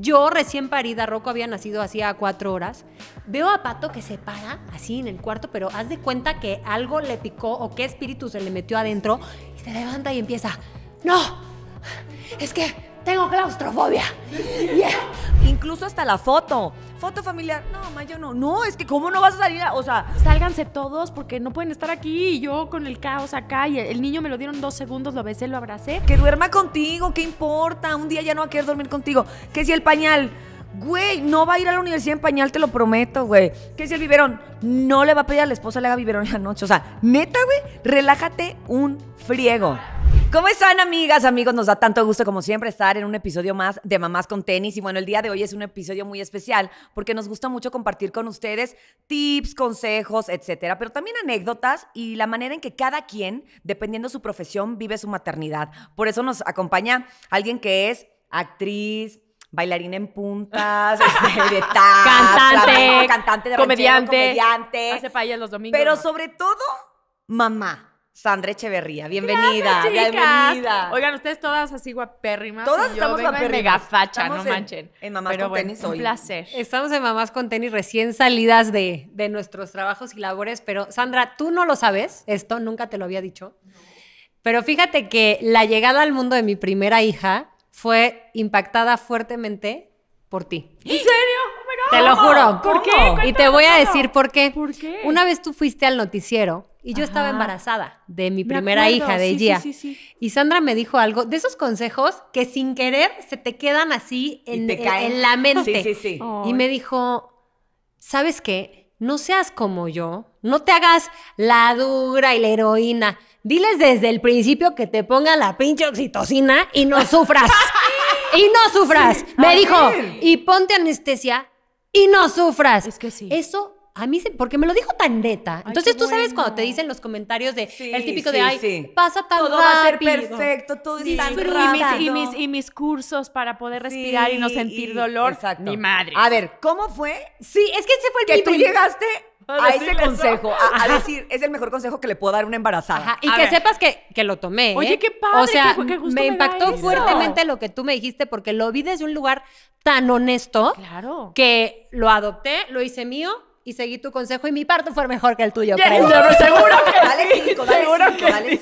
Yo recién parida, Rocco había nacido hacía cuatro horas. Veo a Pato que se para así en el cuarto, pero haz de cuenta que algo le picó o qué espíritu se le metió adentro y se levanta y empieza. No, es que tengo claustrofobia. Incluso hasta la foto. Foto familiar. No, mamá, yo no. No, es que ¿cómo no vas a salir? o sea, sálganse todos porque no pueden estar aquí. Y yo con el caos acá. Y el, niño me lo dieron dos segundos, lo besé, lo abracé. Que duerma contigo, ¿qué importa? Un día ya no va a querer dormir contigo. ¿Qué si el pañal. Güey, no va a ir a la universidad en pañal, te lo prometo, güey. ¿Qué si el biberón? No le va a pedir a la esposa le haga biberón en la noche. O sea, neta, güey, relájate un friego. ¿Cómo están amigas, amigos? Nos da tanto gusto como siempre estar en un episodio más de Mamás con Tenis y bueno, el día de hoy es un episodio muy especial porque nos gusta mucho compartir con ustedes tips, consejos, etcétera, pero también anécdotas y la manera en que cada quien, dependiendo de su profesión, vive su maternidad. Por eso nos acompaña alguien que es actriz, bailarina en puntas, este, de cantante, cantante de comediante, comediante, hace los domingos. Pero sobre todo, mamá. Sandra Echeverría. Bienvenida, bienvenida. Oigan, ustedes todas así guapérrimas. Todas estamos guapérrimas. mega no manchen. En, Mamás con Tenis hoy. Un placer. Estamos en Mamás con Tenis recién salidas de, nuestros trabajos y labores. Pero Sandra, tú no lo sabes, esto nunca te lo había dicho. Pero fíjate que la llegada al mundo de mi primera hija fue impactada fuertemente por ti. ¿En serio? Te lo juro. ¿Por qué? Y te voy a decir por qué. ¿Por qué? Una vez tú fuiste al noticiero y yo estaba embarazada de mi primera hija, de sí, Sí, sí, y Sandra me dijo algo, de esos consejos que sin querer se te quedan así e, en, la mente. la mente. sí. Y me dijo, ¿sabes qué? No seas como yo, no te hagas la dura y la heroína. Diles desde el principio que te ponga la pinche oxitocina y no sufras. y no sufras. Me dijo, y ponte anestesia y no sufras. Es que sí. Eso a mí, se, porque me lo dijo tan neta. Entonces tú sabes cuando te dicen los comentarios de el típico de, ay, pasa tan todo va a ser perfecto, todo es tan Y mis, cursos para poder respirar y no sentir dolor. Exacto. Mi madre. A ver, ¿cómo fue? Sí, es que ese fue el Que tú llegaste Ah, a, ese consejo, a, decir, es el mejor consejo que le puedo dar a una embarazada. y que sepas que, que, lo tomé. ¿eh? Oye, qué padre. O sea, me, impactó fuertemente lo que tú me dijiste porque lo vi desde un lugar tan honesto claro. que lo adopté, lo hice mío y seguí tu consejo y mi parto fue mejor que el tuyo. creo. Yo, seguro que dale seguro que dale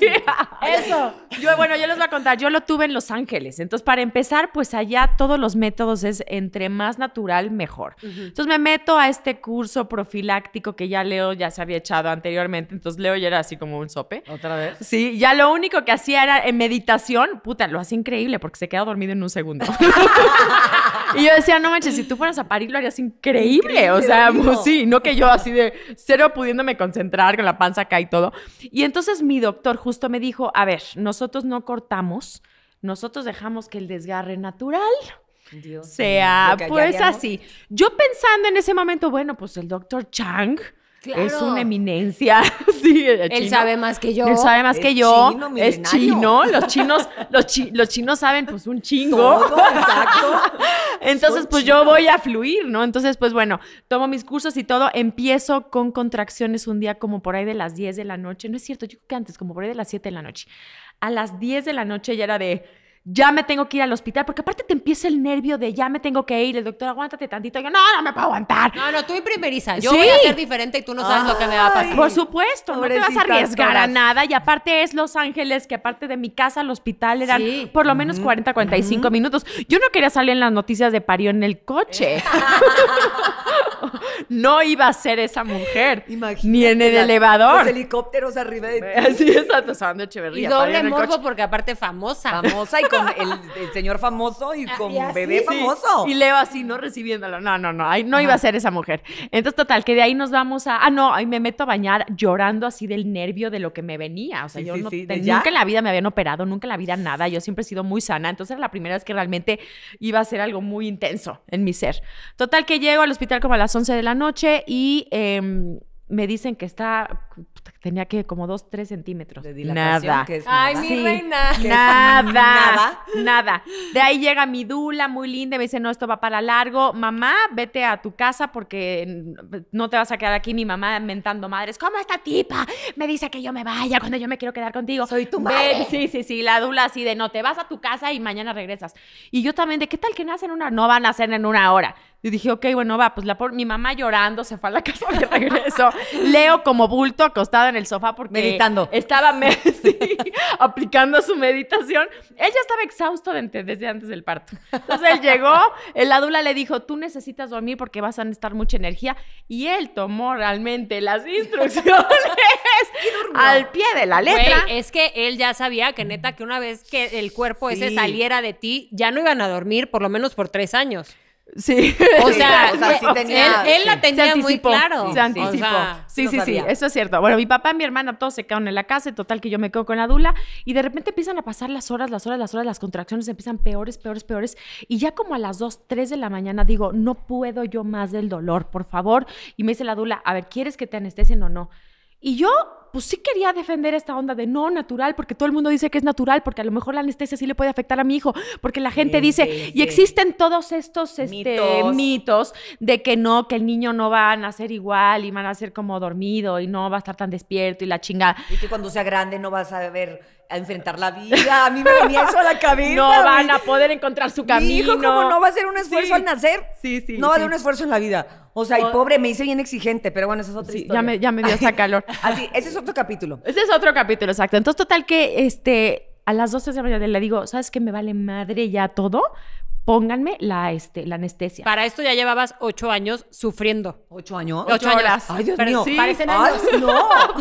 Eso. Yo, bueno, yo les voy a contar, yo lo tuve en Los Ángeles. Entonces, para empezar, pues allá todos los métodos es entre más natural, mejor. Entonces, me meto a este curso profiláctico que ya Leo ya se había echado anteriormente. Entonces, Leo ya era así como un sope. ¿Otra vez? Sí, ya lo único que hacía era en meditación. Puta, lo hacía increíble porque se queda dormido en un segundo. y yo decía, no manches, si tú fueras a París lo harías increíble. o sea, pues sí, no que yo así de cero pudiéndome concentrar con la panza acá y todo. Y entonces mi doctor justo me dijo, a ver, nosotros no cortamos, nosotros dejamos que el desgarre natural sea, pues así. Yo pensando en ese momento, bueno, pues el doctor Chang es una eminencia. sí, él sabe más que yo. Él sabe más que yo. es chino. Los chinos, los, los, chinos saben pues un chingo. exacto. Entonces, pues yo voy a fluir, ¿no? Entonces, pues bueno, tomo mis cursos y todo. Empiezo con contracciones un día como por ahí de las 10 de la noche. No es cierto, yo creo que antes, como por ahí de las 7 de la noche. A las 10 de la noche ya era de ya me tengo que ir al hospital, porque aparte te empieza el nervio de ya me tengo que ir, el doctor aguántate tantito, yo no, no me puedo aguantar. No, no, tú y primeriza, yo voy a ser diferente y tú no sabes lo que me va a pasar. Por supuesto, no te vas a arriesgar a nada y aparte es Los Ángeles, que aparte de mi casa al hospital eran por lo menos 40, 45 minutos. Yo no quería salir en las noticias de parió en el coche. no iba a ser esa mujer, Imagínate ni en el elevador. Los helicópteros arriba de ti. Así Echeverría. Y doble morbo porque aparte famosa. Famosa y el, señor famoso y ah, con bebé famoso. Y Leo así, no recibiéndolo. No, no, no, ahí no iba a ser esa mujer. Entonces, total, que de ahí nos vamos a. Ah, no, ahí me meto a bañar llorando así del nervio de lo que me venía. O sea, yo nunca en la vida me habían operado, nunca en la vida nada. Yo siempre he sido muy sana. Entonces, era la primera vez que realmente iba a ser algo muy intenso en mi ser. Total, que llego al hospital como a las 11 de la noche y em, me dicen que está tenía que como dos, tres centímetros. nada. nada. Ay, mi reina. Nada, nada, De ahí llega mi dula, muy linda, y me dice, no, esto va para largo. Mamá, vete a tu casa porque no te vas a quedar aquí. Mi mamá mentando madres, ¿cómo esta tipa me dice que yo me vaya cuando yo me quiero quedar contigo? Soy tu madre. sí, sí, sí, la dula así de, no, te vas a tu casa y mañana regresas. Y yo también, ¿de qué tal que nacen una? No van a nacer en una hora. Y dije, ok, bueno, va, pues la mi mamá llorando se fue a la casa de regreso. Leo como bulto acostada en el sofá porque meditando. estaba Messi aplicando su meditación. Él ya estaba exhausto desde antes del parto. Entonces él llegó, el adula le dijo, tú necesitas dormir porque vas a necesitar mucha energía. Y él tomó realmente las instrucciones al pie de la letra. es que él ya sabía que neta que una vez que el cuerpo ese saliera de ti, ya no iban a dormir por lo menos por tres años. Sí. O sea, él, la tenía muy claro. anticipó. sí, sí, sí, eso es cierto. Bueno, mi papá, y mi hermana, todos se quedaron en la casa, total que yo me quedo con la dula y de repente empiezan a pasar las horas, las horas, las horas, las contracciones empiezan peores, peores, peores y ya como a las 2, 3 de la mañana digo, no puedo yo más del dolor, por favor. Y me dice la dula, a ver, ¿quieres que te anestesien o no? Y yo pues sí quería defender esta onda de no natural, porque todo el mundo dice que es natural, porque a lo mejor la anestesia sí le puede afectar a mi hijo, porque la gente dice, y existen todos estos este, mitos. de que no, que el niño no va a nacer igual y va a nacer como dormido y no va a estar tan despierto y la chingada. Y que cuando sea grande no vas a ver a enfrentar la vida. A mí me venía eso a la cabeza. No van a poder encontrar su camino. Mi hijo, como no va a ser un esfuerzo al nacer. Sí, sí. No va a dar un esfuerzo en la vida. O sea, y pobre, me hice bien exigente, pero bueno, esa es otra historia. Ya me, dio hasta calor. Así, ah, ese es otro capítulo. Ese es otro capítulo, exacto. Entonces, total que este, a las 12 de la mañana le digo, ¿sabes qué? Me vale madre ya todo pónganme la, este, la anestesia. Para esto ya llevabas ocho años sufriendo. ¿Ocho años? Ocho, horas. Ay, Dios mío. Parecen años. no.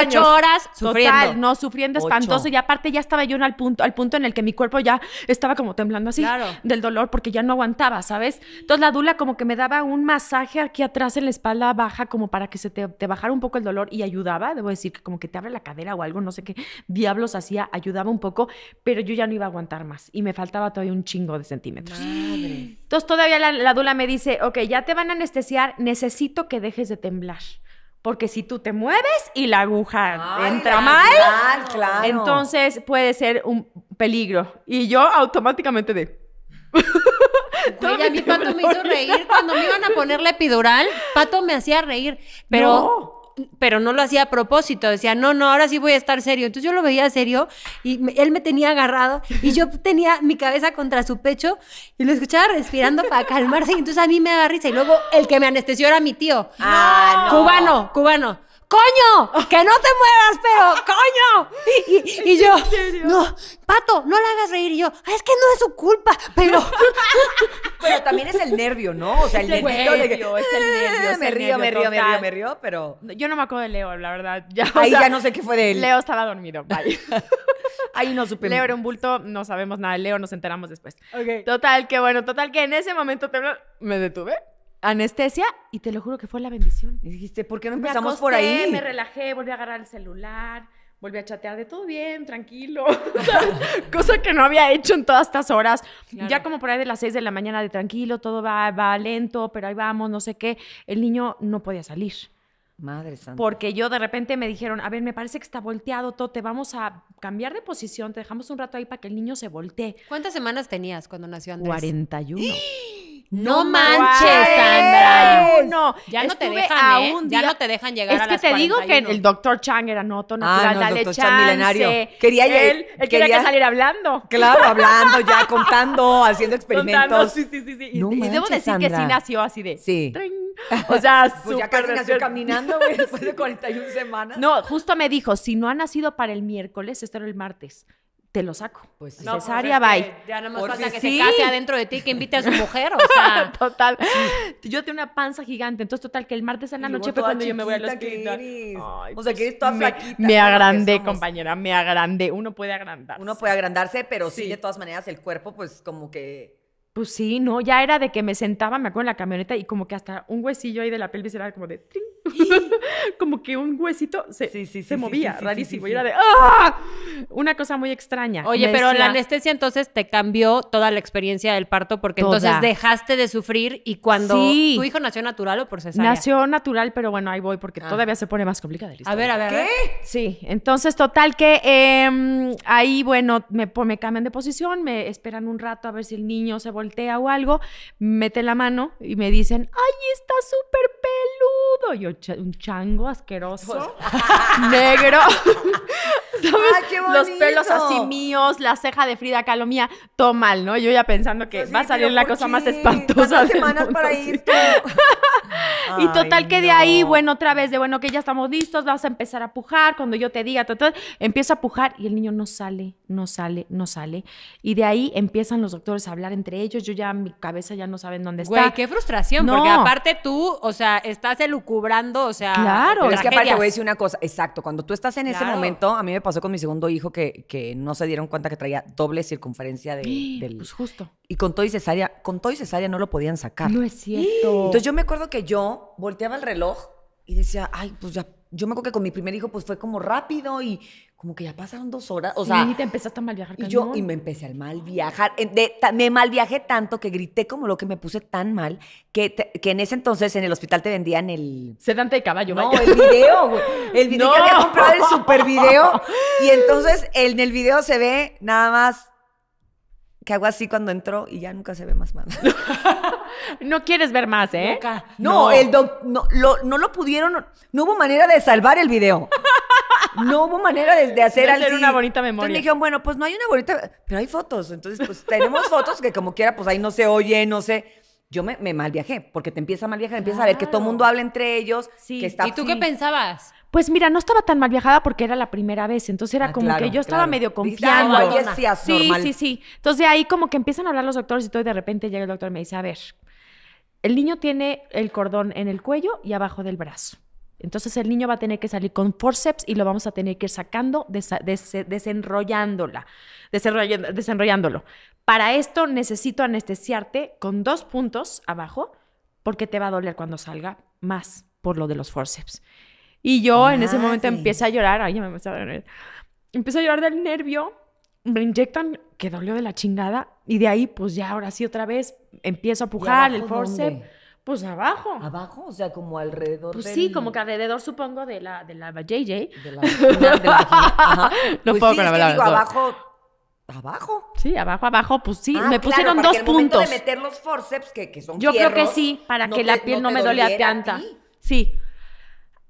ocho horas sufriendo. Total, no, sufriendo espantoso. Y aparte ya estaba yo en el punto, al punto en el que mi cuerpo ya estaba como temblando así del dolor porque ya no aguantaba, ¿sabes? Entonces la dula como que me daba un masaje aquí atrás en la espalda baja como para que se te, te bajara un poco el dolor y ayudaba. Debo decir que como que te abre la cadera o algo, no sé qué diablos hacía, ayudaba un poco, pero yo ya no iba a aguantar más y me faltaba todavía un chingo de centímetros. Entonces todavía la, dula me dice, ok, ya te van a anestesiar, necesito que dejes de temblar. Porque si tú te mueves y la aguja entra mal, entonces puede ser un peligro. Y yo automáticamente de... Oye, a mí Pato me hizo reír cuando me iban a poner la epidural. Pato me hacía reír, pero pero no lo hacía a propósito. Decía, no, no, ahora sí voy a estar serio. Entonces yo lo veía serio y él me tenía agarrado y yo tenía mi cabeza contra su pecho y lo escuchaba respirando para calmarse. Y entonces a mí me risa. y luego el que me anestesió era mi tío. Ah, cubano, cubano. ¡Coño! ¡Que no te muevas, pero! ¡Coño! Y, yo, no, Pato, no la hagas reír. Y yo, ah, es que no es su culpa, pero. pero también es el nervio, ¿no? O sea, el nervio, de que, es el nervio. Es me, el nervio me río, me río, me río, me río, pero. Yo no me acuerdo de Leo, la verdad. Ahí ya no sé qué fue de él. Leo estaba dormido, vaya. Ahí no supe. Leo era un bulto, no sabemos nada Leo, nos enteramos después. Total, que bueno, total, que en ese momento te... me detuve anestesia y te lo juro que fue la bendición. dijiste, ¿por qué no empezamos por ahí? Me relajé, volví a agarrar el celular, volví a chatear de todo bien, tranquilo. Cosa que no había hecho en todas estas horas. Ya como por ahí de las 6 de la mañana de tranquilo, todo va, va lento, pero ahí vamos, no sé qué. El niño no podía salir. Madre santa. Porque yo de repente me dijeron, a ver, me parece que está volteado, todo, te vamos a cambiar de posición, te dejamos un rato ahí para que el niño se voltee. ¿Cuántas semanas tenías cuando nació Andrés? 41. No, manches, Sandra. No, ya no te dejan, eh. ya no te dejan llegar es que te digo que el doctor Chang era noto ah, natural, ah, no, dale doctor chance. milenario. Quería él, quería, que salir hablando. Claro, hablando ya, contando, haciendo experimentos. y, debo decir que sí nació así de. Sí. O sea, pues ya casi nació caminando después de 41 semanas. No, justo me dijo, si no ha nacido para el miércoles, esto era el martes te lo saco. Pues sí. no, pues bye. Ya no más falta que se case adentro de ti, que invite a su mujer, o sea. total. Yo tengo una panza gigante, entonces total, que el martes en la noche fue cuando yo me voy a la esquina. o sea, que pues, eres toda me, flaquita. Me agrandé, compañera, me agrandé. Uno puede agrandarse. Uno puede agrandarse, pero sí, de todas maneras, el cuerpo, pues como que pues sí, no, ya era de que me sentaba, me acuerdo en la camioneta y como que hasta un huesillo ahí de la pelvis era como de como que un huesito se, movía, rarísimo, y era de ¡ah! Una cosa muy extraña. Oye, pero la anestesia entonces te cambió toda la experiencia del parto porque entonces dejaste de sufrir y cuando tu hijo nació natural o por cesárea. Nació natural, pero bueno, ahí voy porque ah. todavía se pone más complicada A ver, a ver. ¿Qué? Sí, entonces total que em, ahí bueno, me, me cambian de posición, me esperan un rato a ver si el niño se vuelve o algo, mete la mano y me dicen, ¡ay, está súper peludo! Y yo, un chango asqueroso, pues, negro, Los pelos así míos, la ceja de Frida Kahlo mía, todo mal, ¿no? Yo ya pensando que pues va a salir la cosa más espantosa para ir y total que de ahí, bueno, otra vez, de bueno, que ya estamos listos, vas a empezar a pujar, cuando yo te diga, total, empiezo a pujar y el niño no sale, no sale, no sale. Y de ahí empiezan los doctores a hablar entre ellos yo ya, mi cabeza ya no sabe en dónde está. Güey, qué frustración, no. porque aparte tú, o sea, estás elucubrando, o sea. Claro, es que aparte voy a decir una cosa, exacto, cuando tú estás en ese momento, a mí me pasó con mi segundo hijo que, que no se dieron cuenta que traía doble circunferencia de, del. Pues justo. Y con todo y cesárea, con todo y cesárea no lo podían sacar. No es cierto. Entonces yo me acuerdo que yo volteaba el reloj y decía, ay, pues ya yo me acuerdo que con mi primer hijo pues fue como rápido y como que ya pasaron dos horas. O sea, y te empezaste a mal viajar. Y yo, y me empecé a mal viajar. me mal viajé tanto que grité como lo que me puse tan mal que, que en ese entonces en el hospital te vendían el. Sedante de caballo, No, el video, güey. El video que había comprado el super video. Y entonces en el video se ve nada más que hago así cuando entró y ya nunca se ve más mal. no quieres ver más, ¿eh? Nunca. No, El no, lo, no lo pudieron. No hubo manera de salvar el video no hubo manera de, hacer, una bonita memoria. Entonces me dijeron, bueno, pues no hay una bonita, pero hay fotos. Entonces, pues tenemos fotos que como quiera, pues ahí no se oye, no sé. Yo me, mal viajé, porque te empieza a mal viajar, empieza a ver que todo el mundo habla entre ellos. Sí. Que ¿Y tú qué pensabas? Pues mira, no estaba tan mal viajada porque era la primera vez, entonces era ah, como que yo estaba medio ah, confiando. sí, sí, sí. Entonces ahí como que empiezan a hablar los doctores y todo y de repente llega el doctor y me dice, a ver, el niño tiene el cordón en el cuello y abajo del brazo. Entonces el niño va a tener que salir con forceps y lo vamos a tener que ir sacando, desenrollándolo. Para esto necesito anestesiarte con dos puntos abajo porque te va a doler cuando salga más por lo de los forceps. Y yo en ese momento empiezo a llorar, ay, ya me empiezo a llorar. Empiezo a llorar del nervio, me inyectan que dolió de la chingada y de ahí pues ya ahora sí otra vez empiezo a pujar el forceps. Pues abajo. Abajo, o sea, como alrededor. Pues sí, como que alrededor, supongo, de la, de la JJ. De la, de No puedo sí, con la pues abajo. Abajo. Sí, abajo, abajo, pues sí. Ah, me pusieron dos puntos. de meter los forceps, que, son Yo creo que sí, para que la piel no, me doliera, doliera a tanta. Sí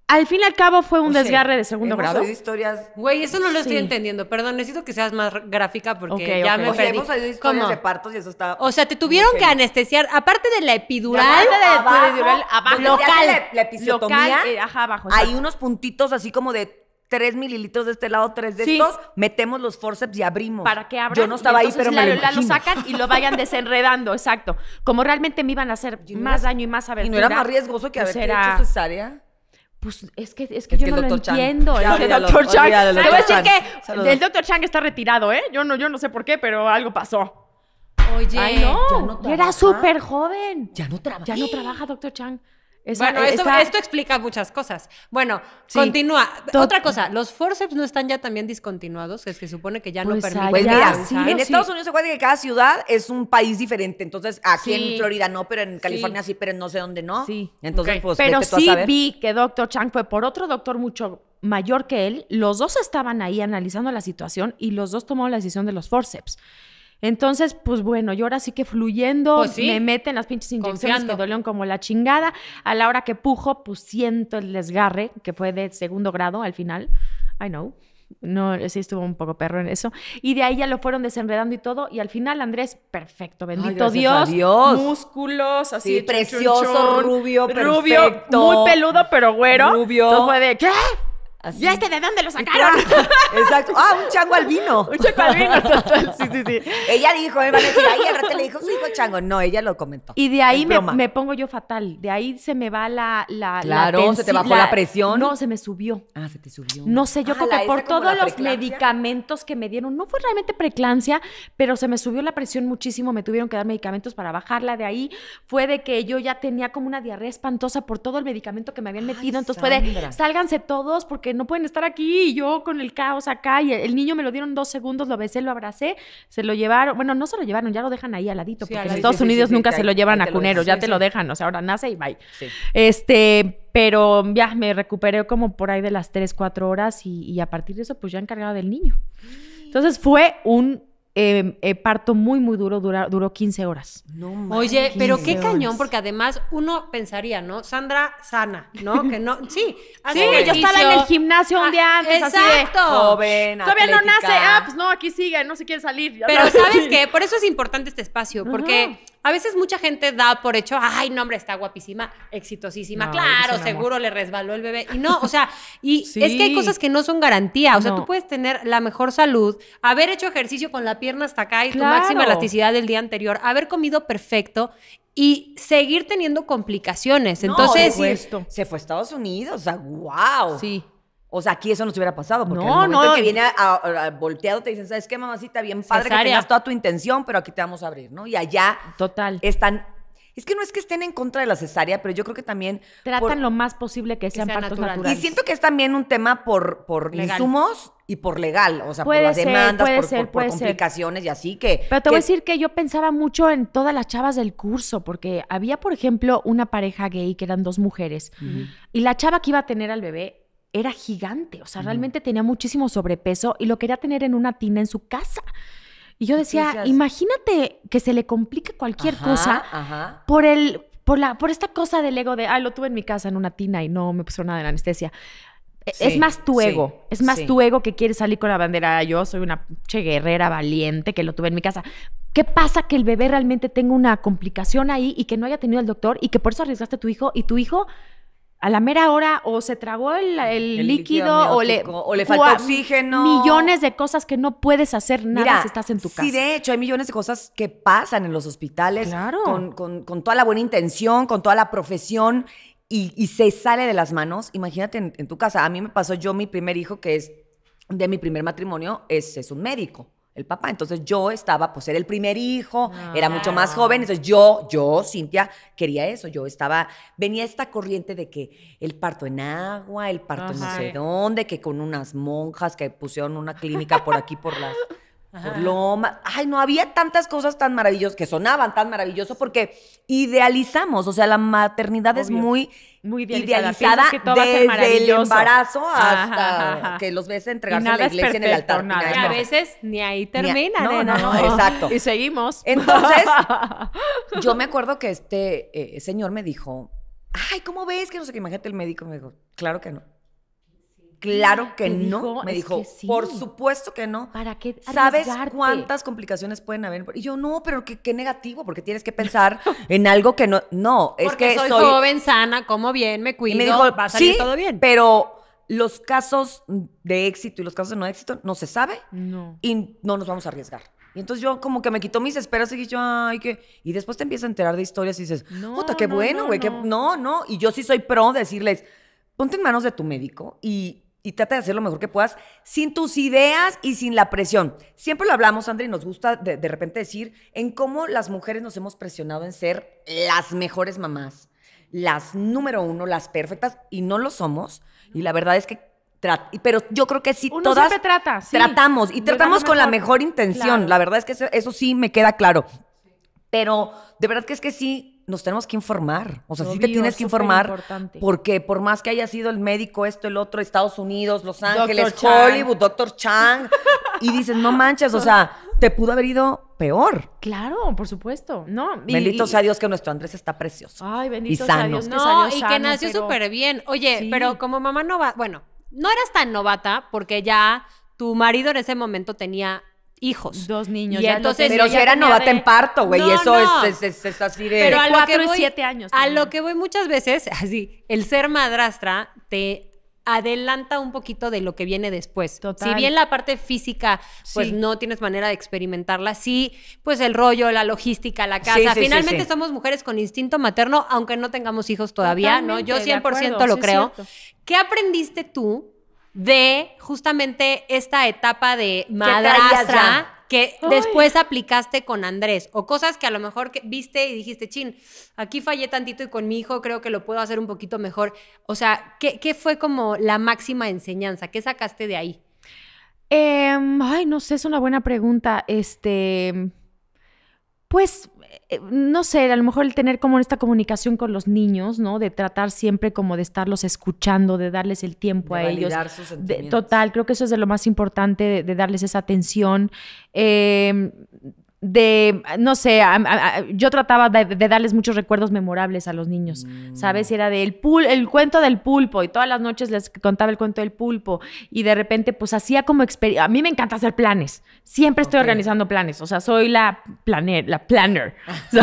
al fin y al cabo fue un desgarre de segundo grado. Oído Güey, eso no lo estoy entendiendo. Perdón, necesito que seas más gráfica porque ya me o sea, perdí. Hemos oído historias de partos y eso está. O sea, te tuvieron que anestesiar, aparte de la epidural. Aparte de la epidural, abajo. Local. La, episiotomía. Eh, ajá, abajo. Hay unos puntitos así como de tres mililitros de este lado, tres de sí. estos, metemos los forceps y abrimos. Para qué abran. Yo no estaba ahí, pero me lo, la, lo sacan y lo vayan desenredando, exacto. Como realmente me iban a hacer más daño y más abertura. ¿Y no era más riesgoso que pues haber hecho cesárea? Pues es que, es que yo no lo entiendo. el doctor Chang. que Chang está retirado, ¿eh? Yo no, yo no sé por qué, pero algo pasó. Oye, no. era súper joven. Ya no trabaja. Ya no trabaja, doctor Chang bueno, esto, explica muchas cosas. Bueno, continúa. Otra cosa, los forceps no están ya también discontinuados, es que se supone que ya no pues permiten. Pues mira, en Estados Unidos se acuerda que cada ciudad es un país diferente. Entonces, aquí en Florida no, pero en California sí, pero no sé dónde no. Sí. Entonces, pues, Pero sí vi que Dr. Chang fue por otro doctor mucho mayor que él. Los dos estaban ahí analizando la situación y los dos tomaron la decisión de los forceps. Entonces, pues bueno, yo ahora sí que fluyendo, pues me meten las pinches inyecciones Confiando. que como la chingada. A la hora que pujo, pues siento el desgarre, que fue de segundo grado al final. I know. No, sí estuvo un poco perro en eso. Y de ahí ya lo fueron desenredando y todo. Y al final, Andrés, perfecto, bendito Dios, Dios, Músculos, así. precioso, rubio, perfecto. Rubio, muy peludo, pero güero. Rubio. Todo fue de, ¿qué? Ya este de dónde lo sacaron? Exacto. Ah, un chango albino. Un chango albino, Sí, sí, sí. Ella dijo, me eh, van a ahí al rato le dijo, su hijo chango. No, ella lo comentó. Y de ahí me, pongo yo fatal. De ahí se me va la. la claro, se te bajó la, presión. No, se me subió. Ah, se te subió. No sé, yo ah, creo que por todos los medicamentos que me dieron, no fue realmente preclancia, pero se me subió la presión muchísimo. Me tuvieron que dar medicamentos para bajarla. De ahí fue de que yo ya tenía como una diarrea espantosa por todo el medicamento que me habían metido. Entonces fue de, sálganse todos porque no pueden estar aquí y yo con el caos acá y el niño me lo dieron dos segundos, lo besé, lo abracé, se lo llevaron, bueno, no se lo llevaron, ya lo dejan ahí al ladito, porque en Estados Unidos nunca se lo llevan a cunero, ya te lo dejan, o sea, ahora nace y bye. Este, pero ya me recuperé como por ahí de las tres, cuatro horas y, a partir de eso pues ya encargada del niño. Entonces fue un Em, eh, parto muy, muy duro, duró 15 horas. Oye, pero qué cañón, porque además uno pensaría, ¿no? Sandra sana, ¿no? Que no, sí. yo estaba en el gimnasio un día antes, así de joven, Todavía no nace, ah, pues no, aquí sigue, no se quiere salir. Pero ¿sabes qué? Por eso es importante este espacio, porque a veces mucha gente da por hecho, ay, no, hombre, está guapísima, exitosísima, claro, seguro le resbaló el bebé. Y no, o sea, y es que hay cosas que no son garantía. O sea, tú puedes tener la mejor salud, haber hecho ejercicio con la pierna hasta acá y tu máxima elasticidad del día anterior, haber comido perfecto y seguir teniendo complicaciones. Entonces, esto se, fue, se fue a Estados Unidos, o sea, wow. Sí. O sea, aquí eso no se hubiera pasado, porque no, el momento que viene volteado te dicen, ¿sabes qué, mamacita? Bien padre que tengas toda tu intención, pero aquí te vamos a abrir, ¿no? Y allá Total. están... Es que no es que estén en contra de la cesárea, pero yo creo que también... Tratan lo más posible que sean, partos naturales. Y siento que es también un tema por, por insumos y por legal, o sea, por las demandas, por, complicaciones y así que... Pero te voy a decir que yo pensaba mucho en todas las chavas del curso, porque había, por ejemplo, una pareja gay que eran dos mujeres, y la chava que iba a tener al bebé era gigante, o sea, realmente tenía muchísimo sobrepeso y lo quería tener en una tina en su casa. Y yo decía, imagínate que se le complique cualquier cosa por el por la por esta cosa del ego de, ay, lo tuve en mi casa en una tina y no me puso nada de anestesia. E, es más tu ego, es más tu ego que quiere salir con la bandera, yo soy una che guerrera valiente que lo tuve en mi casa. ¿Qué pasa que el bebé realmente tenga una complicación ahí y que no haya tenido el doctor y que por eso arriesgaste a tu hijo y tu hijo a la mera hora o se tragó el, líquido, o, le, o faltó oxígeno. Millones de cosas que no puedes hacer nada si estás en tu casa. Sí, de hecho, hay millones de cosas que pasan en los hospitales con, con, toda la buena intención, con toda la profesión y, se sale de las manos. Imagínate en, en, tu casa. A mí me pasó yo, mi primer hijo, que es de mi primer matrimonio, es, es un médico el papá. Entonces yo estaba, pues era el primer hijo, era ah. mucho más joven, entonces yo, yo, Cintia, quería eso, yo estaba, venía esta corriente de que el parto en agua, el parto no sé dónde, que con unas monjas que pusieron una clínica por aquí, por las por Loma. Ay, no había tantas cosas tan maravillosas que sonaban tan maravilloso porque idealizamos, o sea, la maternidad es muy, muy idealizada, desde el embarazo hasta que los ves entregarse a la iglesia en el altar. a veces ni ahí termina. no, no, no, exacto. Y seguimos. Entonces, yo me acuerdo que este eh, señor me dijo, ay, ¿cómo ves? Que no sé qué, imagínate el médico me dijo, claro que no Claro que no. me dijo, por supuesto que no. ¿Para qué? ¿Sabes cuántas complicaciones pueden haber? Y yo, no, pero qué, qué negativo, porque tienes que pensar en algo que no. No, es que soy, soy, joven, sana, como bien, me cuido. Y me dijo, va a salir todo bien. Pero los casos de éxito y los casos de no éxito no se sabe. No. Y no nos vamos a arriesgar. Y entonces yo como que me quito mis esperas y dije, ay, ¿qué? Y después te empiezas a enterar de historias y dices, no, puta, qué bueno, güey, no, no. no, no. Y yo sí soy pro decirles, ponte en manos de tu médico y y trata de hacer lo mejor que puedas sin tus ideas y sin la presión. Siempre lo hablamos, Andre y nos gusta de, repente decir en cómo las mujeres nos hemos presionado en ser las mejores mamás, las número uno, las perfectas, y no lo somos. Y la verdad es que pero yo creo que sí Uno todas trata, tratamos y tratamos con la mejor intención. La verdad es que eso, eso, sí me queda claro. Pero de verdad que es que sí nos tenemos que informar. O sea, sí te tienes que informar. Porque por más que haya sido el médico, esto, el otro, Estados Unidos, Los Ángeles, Hollywood, doctor Chang, y dices, no manches, o sea, te pudo haber ido peor. Claro, por supuesto. No, y, bendito sea Dios que nuestro Andrés está precioso. Ay, bendito sea Dios no, y que nació súper bien. Oye, pero como mamá no va, bueno, no eras tan novata porque ya tu marido en ese momento tenía hijos. Dos niños. Y entonces, pero si era novata en parto, güey, eso Es, así de... Pero a lo que voy, siete años. A lo que voy muchas veces, así, el ser madrastra te adelanta un poquito de lo que viene después. Total. Si bien la parte física, pues no tienes manera de experimentarla, sí, pues el rollo, la logística, la casa. Finalmente somos mujeres con instinto materno, aunque no tengamos hijos todavía, ¿no? Yo 100% lo creo. ¿Qué aprendiste tú de justamente esta etapa de madrastra que después aplicaste con Andrés o cosas que a lo mejor que viste y dijiste, chin, aquí fallé tantito y con mi hijo creo que lo puedo hacer un poquito mejor. O sea, ¿qué, fue como la máxima enseñanza? ¿Qué sacaste de ahí? Em, ay, no sé, es una buena pregunta. Este, pues eh, no sé, a lo mejor el tener como esta comunicación con los niños, ¿no? De tratar siempre como de estarlos escuchando, de darles el tiempo a ellos. de, total, creo que eso es de lo más importante, de, de darles esa atención. Eh, de, no sé, yo trataba de, darles muchos recuerdos memorables a los niños, ¿sabes? Mm. era del pul, el cuento del pulpo, y todas las noches les contaba el cuento del pulpo, y de repente, pues hacía como experiencia. A mí me encanta hacer planes, siempre estoy organizando planes, o sea, soy la planer, la planner,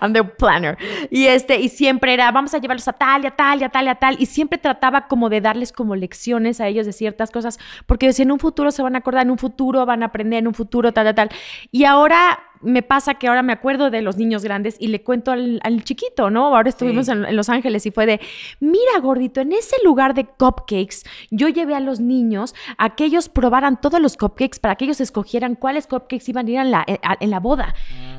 I'm the planner. Y, este, y siempre era, vamos a llevarlos a tal y a tal y a tal y a tal, y siempre trataba como de darles como lecciones a ellos de ciertas cosas, porque si en un futuro se van a acordar, en un futuro van a aprender, en un futuro tal, tal, tal. Y ahora ahora me pasa que ahora me acuerdo de los niños grandes y le cuento al, chiquito, ¿no? Ahora estuvimos en, Los Ángeles y fue de, mira gordito, en ese lugar de cupcakes yo llevé a los niños a que ellos probaran todos los cupcakes para que ellos escogieran cuáles cupcakes iban a ir en la, eh, en la boda.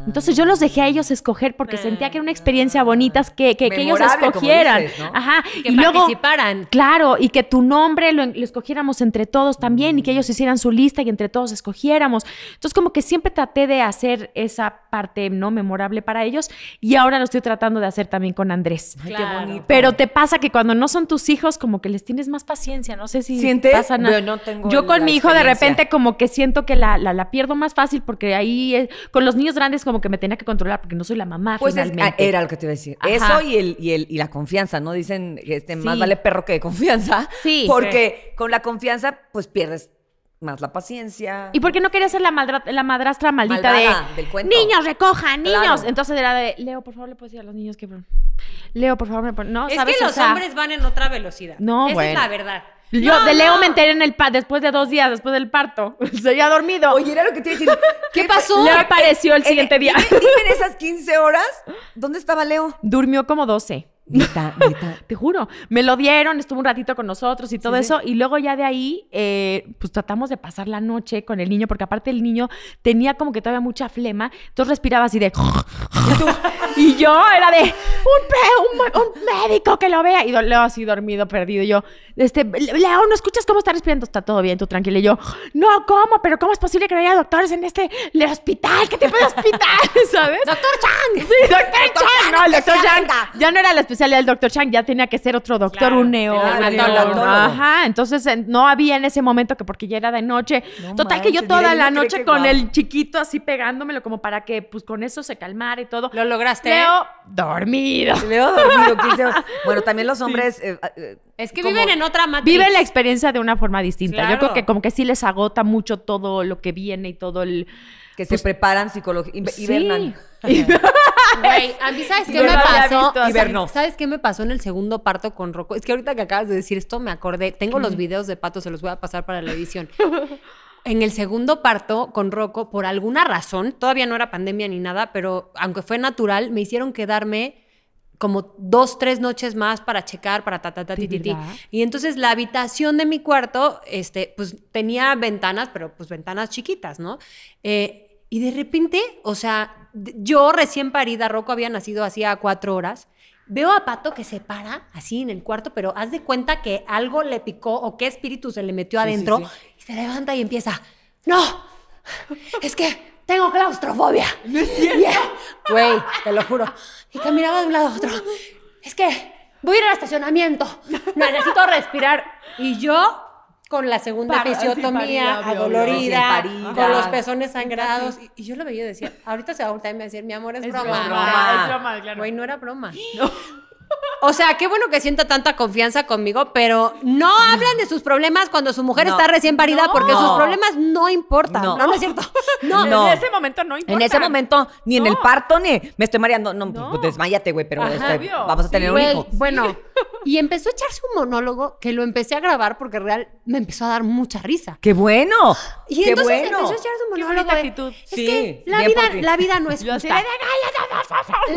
Entonces yo los dejé a ellos escoger porque ah. sentía que era una experiencia bonita que, que, ellos escogieran. Ajá. Y que participaran. claro, y que tu nombre lo, escogiéramos entre todos también y que ellos hicieran su lista y entre todos escogiéramos. Entonces como que siempre traté de hacer esa parte no memorable para ellos y ahora lo estoy tratando de hacer también con Andrés. qué bonito. Pero te pasa que cuando no son tus hijos como que les tienes más paciencia, no sé si pasa nada. Yo, con mi hijo de repente como que siento que la, pierdo más fácil porque ahí eh, con los niños grandes como que me tenía que controlar porque no soy la mamá pues ah, finalmente. era lo que te iba a decir. Eso y, el, y, la confianza, ¿no? Dicen, este, más vale perro que de confianza. Sí. Porque con la confianza, pues pierdes más la paciencia. ¿Y por qué no quería ser la, madrastra maldita de del cuento. niños recojan, niños? Entonces era de Leo, por favor, le puedes decir a los niños que Leo, por favor, no, es ¿sabes? que los hombres van en otra velocidad. No, Esa es la verdad. Yo de Leo me enteré en el pa después de dos días, después del parto. Se había dormido. Oye, era lo que te iba a decir. ¿Qué, pasó? Le apareció el siguiente día. Dime, dime en esas 15 horas, ¿dónde estaba Leo? Durmió como 12. Neta, neta. Te juro. Me lo dieron, estuvo un ratito con nosotros y todo eso. Y luego ya de ahí, eh, pues tratamos de pasar la noche con el niño, porque aparte el niño tenía como que todavía mucha flema. Entonces respiraba así de. y yo era de. Un, un, médico que lo vea. Y Leo así dormido, perdido. yo, este, Leo, ¿no escuchas cómo está respirando? Está todo bien, tú tranquila Y yo, no, ¿cómo? ¿Pero cómo es posible que no haya doctores en este hospital? ¿Qué tipo de hospital? ¿Sabes? ¡Doctor Chang! Sí, doctor, Chang. No, doctor Chang. Ya no era la especialidad sale el doctor Chang, ya tenía que ser otro doctor, un neón. Ajá, entonces eh, no había en ese momento que porque ya era de noche. Total que yo toda la noche con el chiquito así pegándomelo como para que pues con eso se calmara y todo. Lo lograste. Leo dormido. Leo dormido. bueno, también los hombres... Eh, ah, eh, es que viven en otra matriz. Viven la experiencia de una forma distinta. Yo creo que como que sí les agota mucho todo lo que viene y todo el que se pues, preparan psicológicamente. Sí. Güey, ¿sabes qué me pasó? ¿Sabes qué me pasó en el segundo parto con Rocco? Es que ahorita que acabas de decir esto, me acordé. Tengo los videos de Pato, se los voy a pasar para la edición. En el segundo parto con Rocco, por alguna razón, todavía no era pandemia ni nada, pero aunque fue natural, me hicieron quedarme como dos, tres noches más para checar, para ta, ta, ta, ti, Y entonces la habitación de mi cuarto, este, pues tenía ventanas, pero pues ventanas chiquitas, ¿no? Eh, y de repente, o sea, yo recién parida, Rocco había nacido hacía cuatro horas. Veo a Pato que se para así en el cuarto, pero haz de cuenta que algo le picó o qué espíritu se le metió adentro y se levanta y empieza. ¡No! Es que tengo claustrofobia. Güey, te lo juro. Y caminaba de un lado a otro. Es que voy a ir al estacionamiento. Necesito respirar. Y yo con la segunda fisiotomía adolorida, con los pezones sangrados. Y, yo lo veía decir, ahorita se va a volver y me mi amor, es, broma. Güey, no era broma. O sea, qué bueno que sienta tanta confianza conmigo, pero no hablan de sus problemas cuando su mujer está recién parida porque sus problemas no importan. No, no, es cierto. No. En ese momento no importa. En ese momento, ni en el parto, ni me estoy mareando. No, pues desmayate, güey, pero este, vamos a tener un hijo. Bueno, y empezó a echarse un monólogo que lo empecé a grabar porque real me empezó a dar mucha risa. ¡Qué bueno! Y entonces empezó a echarse un monólogo. Qué que la vida, no es justa. Él,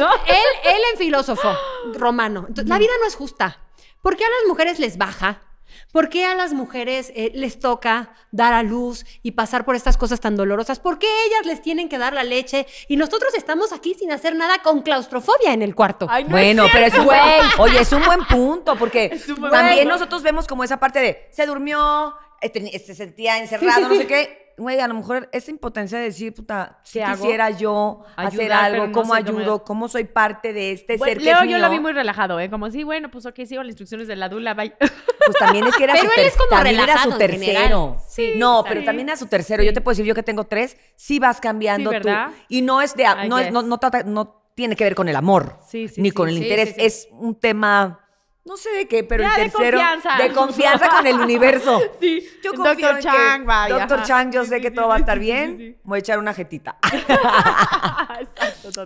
él en filósofo romano. la vida no es justa. ¿Por qué a las mujeres les baja? ¿Por qué a las mujeres eh, les toca dar a luz y pasar por estas cosas tan dolorosas? ¿Por qué ellas les tienen que dar la leche y nosotros estamos aquí sin hacer nada con claustrofobia en el cuarto? bueno, pero es güey. Oye, es un buen punto porque también nosotros vemos como esa parte de se durmió, este, este, se sentía encerrado, no sé qué, güey, a lo mejor esa impotencia de decir, puta, si quisiera yo hacer algo, cómo ayudo, cómo... soy parte de este ser Leo yo lo vi muy relajado, ¿eh? Como, sí, bueno, pues ok, sigo las instrucciones de la Dula, Pues también es que era, pero él es como relajado su tercero. no, pero también a su tercero. Yo te puedo decir, yo que tengo tres, sí vas cambiando tú. Y no es de, no, no, no, no, tiene que ver con el amor, ni con el interés. Es un tema no sé de qué, pero el tercero. De confianza. De confianza con el universo. Sí. Yo confío Doctor en Chang, vaya. Doctor Chang, yo sé que todo va a estar bien. Voy a echar una jetita.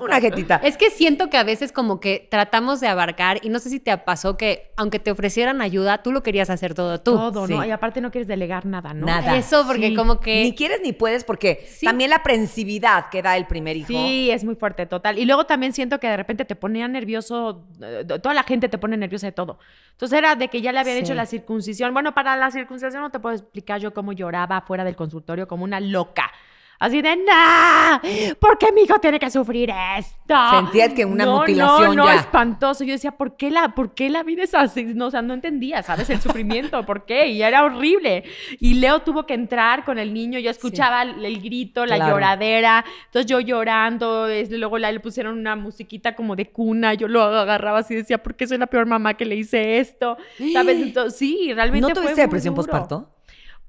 Una jetita. Es que siento que a veces como que tratamos de abarcar y no sé si te pasó que aunque te ofrecieran ayuda, tú lo querías hacer todo tú. Todo, ¿no? Y aparte no quieres delegar nada, ¿no? Nada. Eso porque como que... Ni quieres ni puedes porque también la aprensividad que da el primer hijo. Sí, es muy fuerte, total. Y luego también siento que de repente te ponía nervioso, eh, toda la gente te pone nerviosa de todo entonces era de que ya le habían hecho la circuncisión. Bueno, para la circuncisión no te puedo explicar yo cómo lloraba fuera del consultorio como una loca. Así de, ¡nah! ¿Por qué mi hijo tiene que sufrir esto? Sentías que una mutilación ya. No, no, no, espantoso. Yo decía, ¿por qué, la, ¿por qué la vida es así? No, o sea, no entendía, ¿sabes? El sufrimiento, ¿por qué? Y era horrible. Y Leo tuvo que entrar con el niño. Yo escuchaba el, grito, la lloradera. Entonces yo llorando. Es, luego le pusieron una musiquita como de cuna. Yo lo agarraba así y decía, ¿por qué soy la peor mamá que le hice esto? ¿Sabes? Entonces, sí, realmente ¿No tuviste depresión postparto?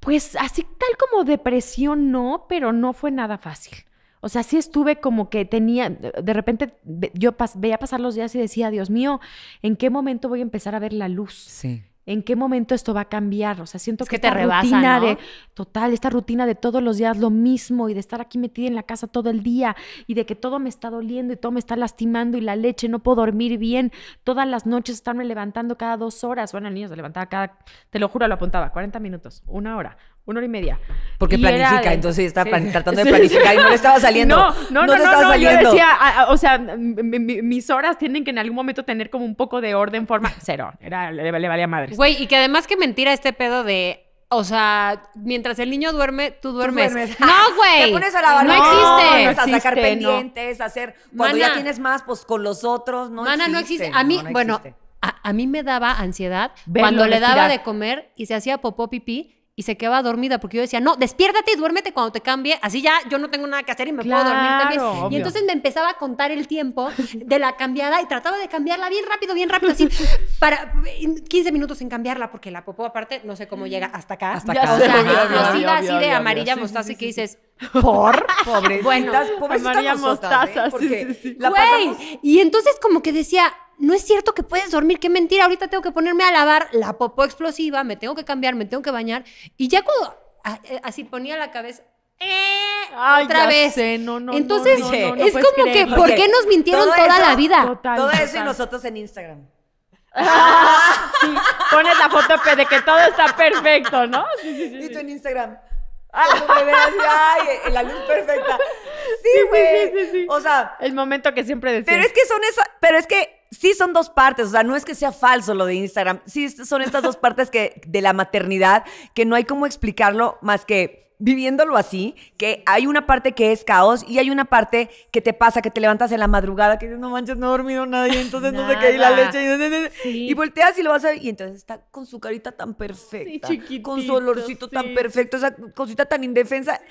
Pues así tal como depresión no, pero no fue nada fácil. O sea, sí estuve como que tenía, de repente yo veía pasar los días y decía, Dios mío, ¿en qué momento voy a empezar a ver la luz? Sí. ¿En qué momento esto va a cambiar? O sea, siento que, esta rutina de total, esta rutina de todos los días lo mismo y de estar aquí metida en la casa todo el día y de que todo me está doliendo y todo me está lastimando y la leche, no puedo dormir bien, todas las noches estarme levantando cada dos horas. Bueno, niños, niño levantaba cada, te lo juro, lo apuntaba, 40 minutos, una hora, una hora y media. Porque planifica, entonces está tratando de planificar y no le estaba saliendo. No, no, no, no, saliendo. yo decía, o sea, mis horas tienen que en algún momento tener como un poco de orden, forma, cero, era, le, valía madre. Güey, y que además que mentira este pedo de, o sea, mientras el niño duerme, tú duermes. No, güey. Te pones a lavar. No, no existe. a sacar pendientes, a hacer. Cuando ya tienes más, pues con los otros. No Mana, existe. no existe. A mí, bueno, a, mí me daba ansiedad cuando le daba de comer y se hacía popó pipí y se quedaba dormida porque yo decía, no, despiértate y duérmete cuando te cambie, así ya yo no tengo nada que hacer y me puedo dormir también. Y entonces me empezaba a contar el tiempo de la cambiada y trataba de cambiarla bien rápido, bien rápido, así, para 15 minutos en cambiarla porque la popó aparte, no sé cómo llega hasta acá. Hasta acá. O sea, explosiva así de amarilla mostaza y que dices, ¿por? Pobrecitas, bueno, pobrecitas mostaza, Güey, y entonces como que decía, no es cierto que puedes dormir, qué mentira, ahorita tengo que ponerme a lavar la popó explosiva, me tengo que cambiar, me tengo que bañar. Y ya cuando eh, así ponía la cabeza, eh, otra vez. no, no, Entonces, es como que, ¿por qué nos mintieron toda la vida? todo eso y nosotros en Instagram. pones la foto de que todo está perfecto, ¿no? Sí, sí, sí. y tú en Instagram. Ah, ay, eh, la luz perfecta. Sí, güey. O sea, el momento que siempre decía. Pero es que son esas, pero es que sí son dos partes, o sea, no es que sea falso lo de Instagram, sí son estas dos partes que, de la maternidad que no hay cómo explicarlo más que viviéndolo así, que hay una parte que es caos y hay una parte que te pasa, que te levantas en la madrugada, que dices, no manches, no he dormido nadie, entonces no sé qué, y la leche, y, y, volteas y lo vas a ver, y entonces está con su carita tan perfecta, con su olorcito tan perfecto, esa cosita tan indefensa,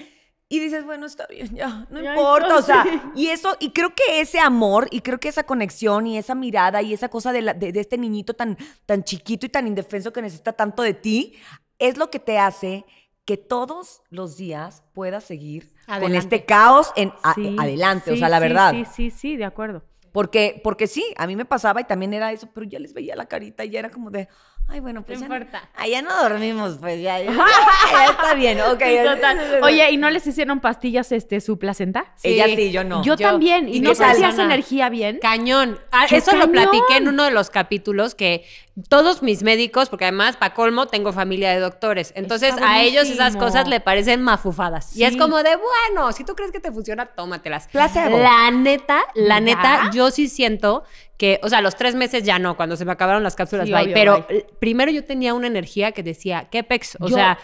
y dices, bueno, está bien, ya, no importa, o sea, y eso, y creo que ese amor, y creo que esa conexión, y esa mirada, y esa cosa de, este niñito tan, tan chiquito y tan indefenso que necesita tanto de ti, es lo que te hace que todos los días puedas seguir con este caos en adelante, o sea, la verdad. Sí, sí, sí, de acuerdo. Porque, porque sí, a mí me pasaba y también era eso, pero ya les veía la carita y ya era como de, Ay, bueno, pues. ya No, allá ah, no dormimos, pues ya. ya, está bien, ok. Total. Oye, ¿y no les hicieron pastillas este, su placenta? Sí. Ella sí, yo no. Yo, también. ¿Y, ¿y no salías energía bien? Cañón. Ah, eso lo platiqué en uno de los capítulos que todos mis médicos, porque además, para colmo, tengo familia de doctores. Entonces, a ellos esas cosas le parecen mafufadas. Y es como de, bueno, si tú crees que te funciona, tómatelas. Placebo. La neta, la neta, yo sí siento que, o sea, los tres meses ya no, cuando se me acabaron las cápsulas, pero primero yo tenía una energía que decía, ¿qué pex? O sea,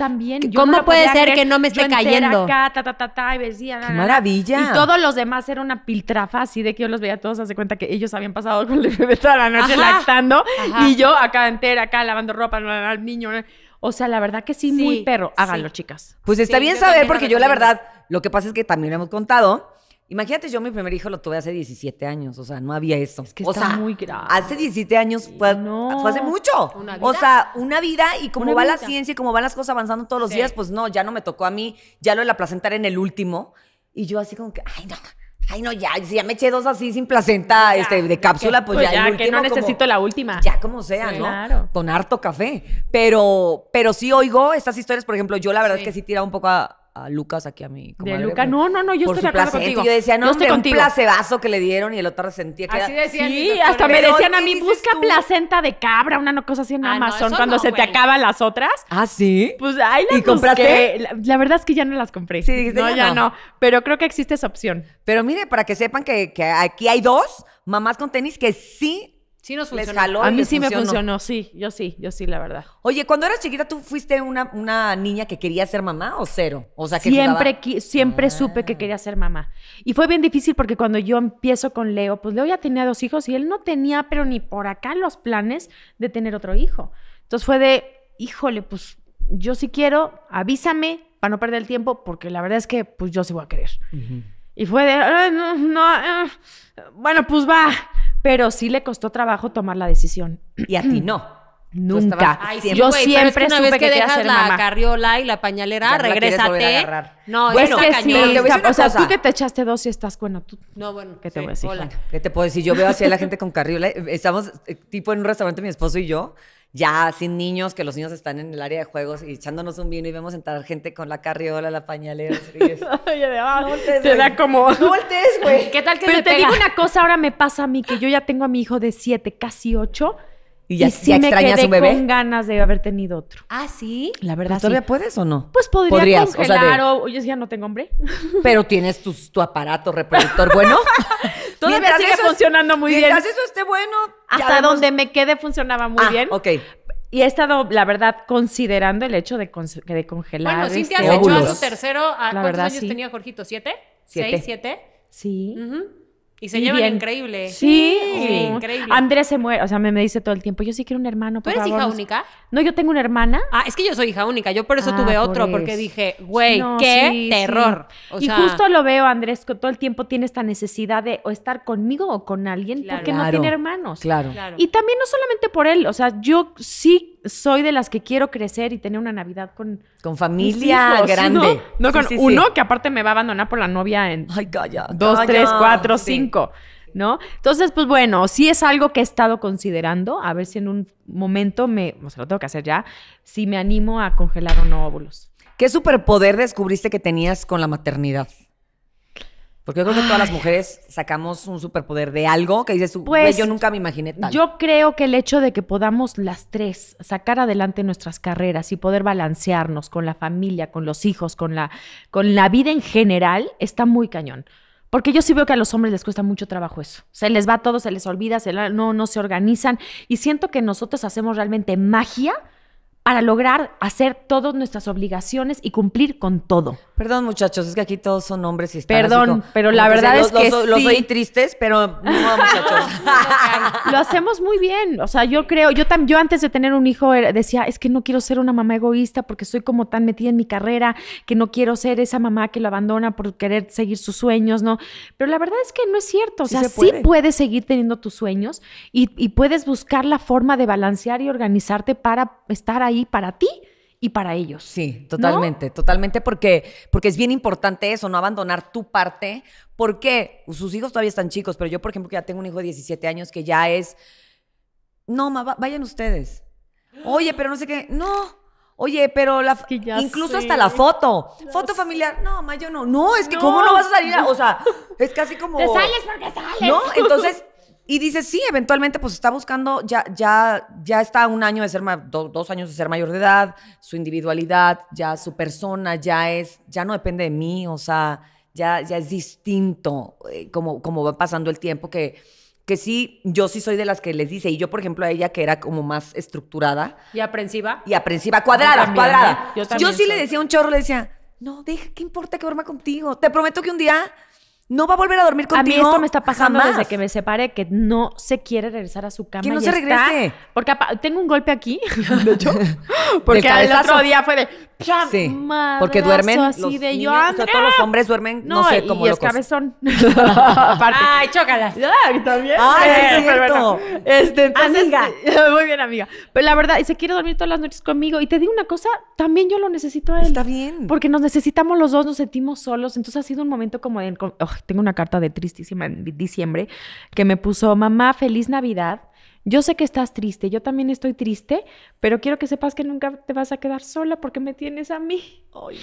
¿cómo puede ser que no me esté cayendo? y decía, maravilla! Y todos los demás era una piltrafa así de que yo los veía todos, hace cuenta que ellos habían pasado con el bebé toda la noche lactando y yo acá entera, acá lavando ropa, al niño. Eh. O sea, la verdad que sí, muy perro. Háganlo, chicas. Pues está bien saber, porque yo la verdad, lo que pasa es que también lo hemos contado Imagínate, yo mi primer hijo lo tuve hace 17 años, o sea, no había eso. Es o sea, muy grave. Hace 17 años fue, no. fue hace mucho. ¿Una vida? O sea, una vida y como va la ciencia y como van las cosas avanzando todos los días, pues no, ya no me tocó a mí, ya lo de la placenta era en el último. Y yo así como que, ay, no, ay, no, ya, si ya me eché dos así sin placenta este, de cápsula, pues, pues ya, el último, que no necesito la última. Ya como sea, ¿no? Claro. Con harto café. Pero, pero sí oigo estas historias, por ejemplo, yo la verdad es que sí tiraba un poco a, a Lucas, aquí a mi comadre, De Lucas, no, no, no, yo estoy de acuerdo contigo. yo decía, no, yo un placebazo que le dieron y el otro resentía. Que así decían. Sí, hasta me decían a mí, busca placenta de cabra, una cosa así en Amazon, ah, cuando se te acaban las otras. Ah, ¿sí? Pues ahí las ¿Y La, verdad es que ya no las compré. Sí, ya, no. no. Pero creo que existe esa opción. Pero mire, para que sepan que, que aquí hay dos mamás con tenis que sí Sí nos funcionó. a mí sí me funcionó, sí, yo sí, yo sí, la verdad. Oye, cuando eras chiquita, ¿tú fuiste una, una niña que quería ser mamá o cero? O sea, que siempre, siempre ah. supe que quería ser mamá. Y fue bien difícil porque cuando yo empiezo con Leo, pues Leo ya tenía dos hijos y él no tenía, pero ni por acá, los planes de tener otro hijo. Entonces fue de, híjole, pues yo sí quiero, avísame para no perder el tiempo, porque la verdad es que pues yo sí voy a querer. Y fue de, no, no, eh, bueno, pues va pero sí le costó trabajo tomar la decisión. Y a ti mm. no. Nunca. Ay, siempre, yo siempre es que una supe vez que, que dejas la carriola y la pañalera, regrésate. No, No, pues es que sí, o sea, tú que te echaste dos y estás bueno, tú No, bueno, ¿qué te voy a decir? Hola. ¿Qué te puedo decir? Yo veo así a la gente con carriola, eh, estamos eh, tipo en un restaurante mi esposo y yo ya sin niños, que los niños están en el área de juegos y echándonos un vino y vemos entrar gente con la carriola, la pañalera. de abajo ah, te da como... güey. ¿Qué tal que te digo una cosa, ahora me pasa a mí, que yo ya tengo a mi hijo de siete, casi ocho, y ya, y me extraña quedé su bebé. con ganas de haber tenido otro. Ah, sí. La verdad. ¿Todavía puedes o no? Pues podría congelar o, sea, yo ya no tengo hombre. Pero tienes tu, tu aparato reproductor bueno. Todavía sigue funcionando muy bien. Mientras eso esté bueno. Hasta donde me quede funcionaba muy ah, bien. Ok. Y he estado, la verdad, considerando el hecho de, de congelar. Bueno, Cintia se este, echó a su tercero. ¿A ¿Cuántos años tenía Jorgito? ¿Siete? ¿Seis, siete? Sí. Y se llevan increíble. Sí. Increíble. Andrés se muere, o sea, me, me, dice todo el tiempo, yo sí quiero un hermano. Por ¿Tú eres hija única? No, yo tengo una hermana. Ah, es que yo soy hija única, yo por eso ah, tuve otro, porque dije, güey, qué terror. y justo lo veo, Andrés, que todo el tiempo tiene esta necesidad de o estar conmigo o con alguien, porque no tiene hermanos. claro. Y también no solamente por él, o sea, yo sí soy de las que quiero crecer y tener una Navidad con. Con familia grande. No, con uno que aparte me va a abandonar por la novia en. dos, tres, cuatro, cinco. ¿No? Entonces, pues bueno, sí es algo que he estado considerando, a ver si en un momento me, o sea, lo tengo que hacer ya, si me animo a congelar o no óvulos. ¿Qué superpoder descubriste que tenías con la maternidad? Porque yo creo que todas las mujeres sacamos un superpoder de algo que dices, pues, yo nunca me imaginé tal. Yo creo que el hecho de que podamos las tres sacar adelante nuestras carreras y poder balancearnos con la familia, con los hijos, con la, con la vida en general, está muy cañón. Porque yo sí veo que a los hombres les cuesta mucho trabajo eso. Se les va todo, se les olvida, se no, no se organizan. Y siento que nosotros hacemos realmente magia para lograr hacer todas nuestras obligaciones y cumplir con todo. Perdón, muchachos, es que aquí todos son hombres y están Perdón, pero la verdad es que los, sí. tristes, pero no, muchachos. lo hacemos muy bien. O sea, yo creo, yo yo antes de tener un hijo decía, es que no quiero ser una mamá egoísta porque soy como tan metida en mi carrera, que no quiero ser esa mamá que lo abandona por querer seguir sus sueños, ¿no? Pero la verdad es que no es cierto. O sea, sí, puedes seguir teniendo tus sueños y, y puedes buscar la forma de balancear y organizarte para estar ahí para ti y para ellos. Sí, totalmente, totalmente, porque, porque es bien importante eso, no abandonar tu parte, porque sus hijos todavía están chicos, pero yo, por ejemplo, que ya tengo un hijo de 17 años que ya es, no, ma, vayan ustedes. Oye, pero no sé qué, no. Oye, pero la, incluso hasta la foto. foto familiar. No, ma, yo no. No, es que ¿cómo no vas a salir? A, o sea, es casi como... Te sales porque sales. No, entonces y dice, sí, eventualmente pues está buscando, ya, ya, ya está un año de ser, do, dos años de ser mayor de edad, su individualidad, ya su persona, ya es, ya no depende de mí, o sea, ya, ya es distinto eh, como, como va pasando el tiempo que que sí, yo sí soy de las que les dice, y yo, por ejemplo, a ella que era como más estructurada. ¿Y aprensiva? Y aprensiva, cuadrada, cuadrada. ¿eh? Yo, sí le decía un chorro, le decía, no, deja, ¿qué importa que duerma contigo? Te prometo que un día no va a volver a dormir contigo. A mí esto me está pasando desde que me separé, que no se quiere regresar a su cama. Que no se regrese. porque tengo un golpe aquí, de hecho. Porque el otro día fue de. Sí, porque duermen. Así los de yo, o todos los hombres duermen, no, sé cómo los. cabezón. Ay, chócalas. también. Ay, sí, Bueno. Este, amiga. Muy bien, amiga. Pero la verdad, y se quiere dormir todas las noches conmigo. Y te digo una cosa, también yo lo necesito a él. Está bien. Porque nos necesitamos los dos, nos sentimos solos. Entonces ha sido un momento como de tengo una carta de tristísima en diciembre que me puso, mamá, feliz Navidad. Yo sé que estás triste, yo también estoy triste, pero quiero que sepas que nunca te vas a quedar sola porque me tienes a mí. Ay,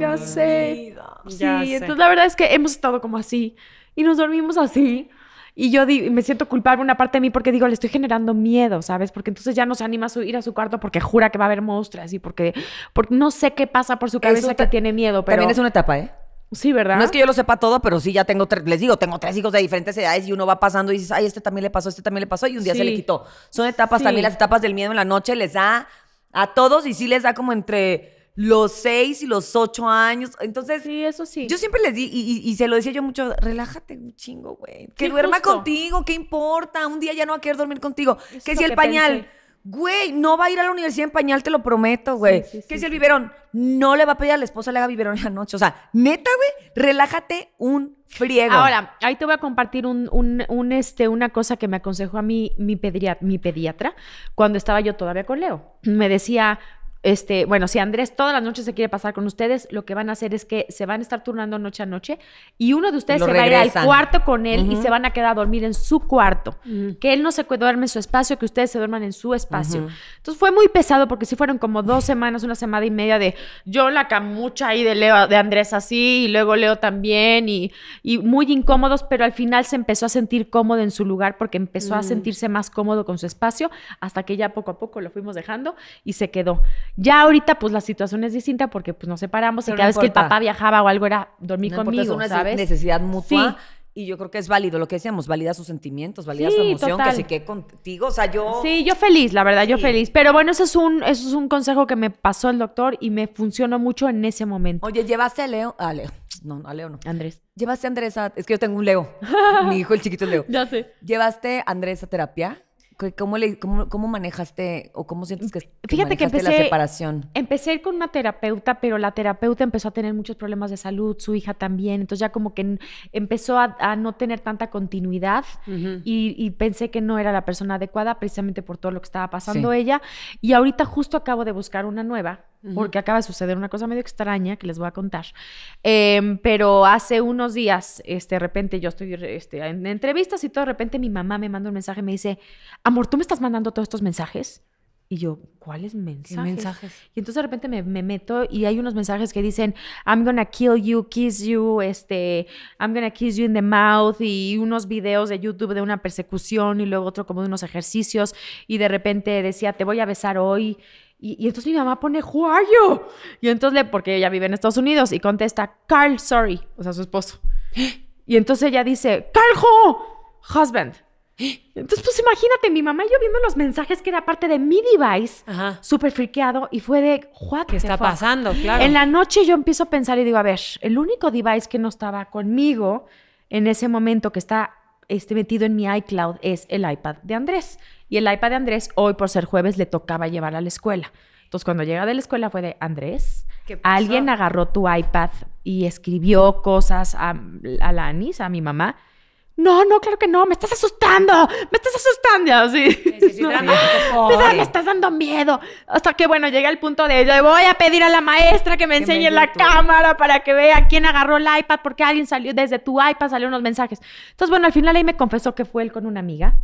ya sé. Sí, entonces la verdad es que hemos estado como así y nos dormimos así. Y yo me siento culpable una parte de mí porque digo, le estoy generando miedo, ¿sabes? Porque entonces ya no se anima a ir a su cuarto porque jura que va a haber monstruos y porque, porque no sé qué pasa por su cabeza que tiene miedo. Pero... También es una etapa, ¿eh? Sí, ¿verdad? No es que yo lo sepa todo, pero sí, ya tengo, tres, les digo, tengo tres hijos de diferentes edades y uno va pasando y dices, ay, este también le pasó, este también le pasó y un día se le quitó. Son etapas también, las etapas del miedo en la noche les da a todos y sí les da como entre los seis y los ocho años. Entonces, sí, eso sí. Yo siempre les di, y, se lo decía yo mucho, relájate un chingo, güey. Que duerma contigo, ¿qué importa? Un día ya no va a querer dormir contigo. que si el pañal... Güey, no va a ir a la universidad en pañal, te lo prometo, güey. ¿Qué es el biberón? No le va a pedir a la esposa le haga biberón en la noche. O sea, neta, güey, relájate un friego. Ahora, ahí te voy a compartir un, este, una cosa que me aconsejó a mí mi pediatra cuando estaba yo todavía con Leo. Me decía, este, bueno, si Andrés todas las noches se quiere pasar con ustedes, lo que van a hacer es que se van a estar turnando noche a noche y uno de ustedes se va a ir al cuarto con él y se van a quedar a dormir en su cuarto. Que él no se duerme en su espacio, que ustedes se duerman en su espacio. Entonces fue muy pesado porque sí fueron como dos semanas, una semana y media de yo la camucha ahí de Leo, de Andrés así y luego Leo también y, y muy incómodos, pero al final se empezó a sentir cómodo en su lugar porque empezó a mm. sentirse más cómodo con su espacio hasta que ya poco a poco lo fuimos dejando y se quedó. Ya ahorita, pues la situación es distinta porque pues nos separamos y cada vez que el papá viajaba o algo era dormir conmigo, necesidad mutua. Y yo creo que es válido lo que decíamos, valida sus sentimientos, valida su emoción, que se quede contigo. O sea, yo. Sí, yo feliz, la verdad, yo feliz. Pero bueno, ese es un, eso es un consejo que me pasó el doctor y me funcionó mucho en ese momento. Oye, llevaste a Leo. A Leo. No, a Leo no. Andrés. Llevaste a Andrés a. Es que yo tengo un Leo. Mi hijo, el chiquito Leo. ya sé. ¿Llevaste a Andrés a terapia? ¿Cómo, le, cómo, cómo manejaste o cómo sientes que, Fíjate que la separación? Empecé con una terapeuta, pero la terapeuta empezó a tener muchos problemas de salud, su hija también, entonces ya como que empezó a, no tener tanta continuidad y, pensé que no era la persona adecuada precisamente por todo lo que estaba pasando ella. Y ahorita justo acabo de buscar una nueva porque acaba de suceder una cosa medio extraña que les voy a contar. Em, pero hace unos días, este, de repente yo estoy este, en entrevistas y todo de repente mi mamá me manda un mensaje y me dice, amor, ¿tú me estás mandando todos estos mensajes? Y yo, ¿cuáles mensajes? Y entonces de repente me, meto y hay unos mensajes que dicen, I'm gonna kill you, kiss you, este, I'm gonna kiss you in the mouth, y unos videos de YouTube de una persecución y luego otro como de unos ejercicios. Y de repente decía, te voy a besar hoy, y, entonces mi mamá pone, ¿Who are you? Y entonces, le, porque ella vive en Estados Unidos, y contesta, Carl, sorry, o sea, su esposo. Y entonces ella dice, Carl, Husband. Entonces, pues imagínate, mi mamá y yo viendo los mensajes que era parte de mi device, súper friqueado, y fue de, What ¿qué está pasando? Claro. En la noche yo empiezo a pensar y digo, a ver, el único device que no estaba conmigo en ese momento que está este, metido en mi iCloud es el iPad de Andrés. Y el iPad de Andrés hoy por ser jueves le tocaba llevar a la escuela. Entonces cuando llega de la escuela fue de Andrés, alguien agarró tu iPad y escribió cosas a, la Anisa, a mi mamá no, no, claro que no, me estás asustando, me estás asustando, Sí, Me estás dando miedo. Hasta que, bueno, llegué al punto de, le voy a pedir a la maestra que me enseñe la cámara para que vea quién agarró el iPad, porque alguien salió, desde tu iPad salieron unos mensajes. Entonces, bueno, al final ahí me confesó que fue él con una amiga,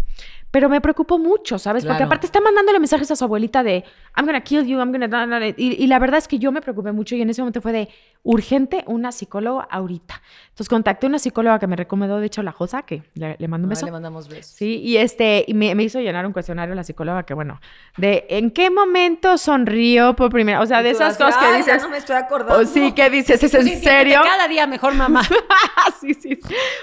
pero me preocupó mucho, ¿sabes? Porque aparte está mandándole mensajes a su abuelita de, I'm gonna kill you, I'm gonna... Y, y la verdad es que yo me preocupé mucho y en ese momento fue de, urgente una psicóloga ahorita. Entonces contacté a una psicóloga que me recomendó, de hecho, la Josa, que Le, mando un ah, beso. le mandamos besos. Sí, y este, me, me, hizo llenar un cuestionario la psicóloga que, bueno, de en qué momento sonrío por primera O sea, de esas cosas que dices. no me estoy acordando. sí, que dices, ¿es en serio? Cada día mejor, mamá. sí, sí.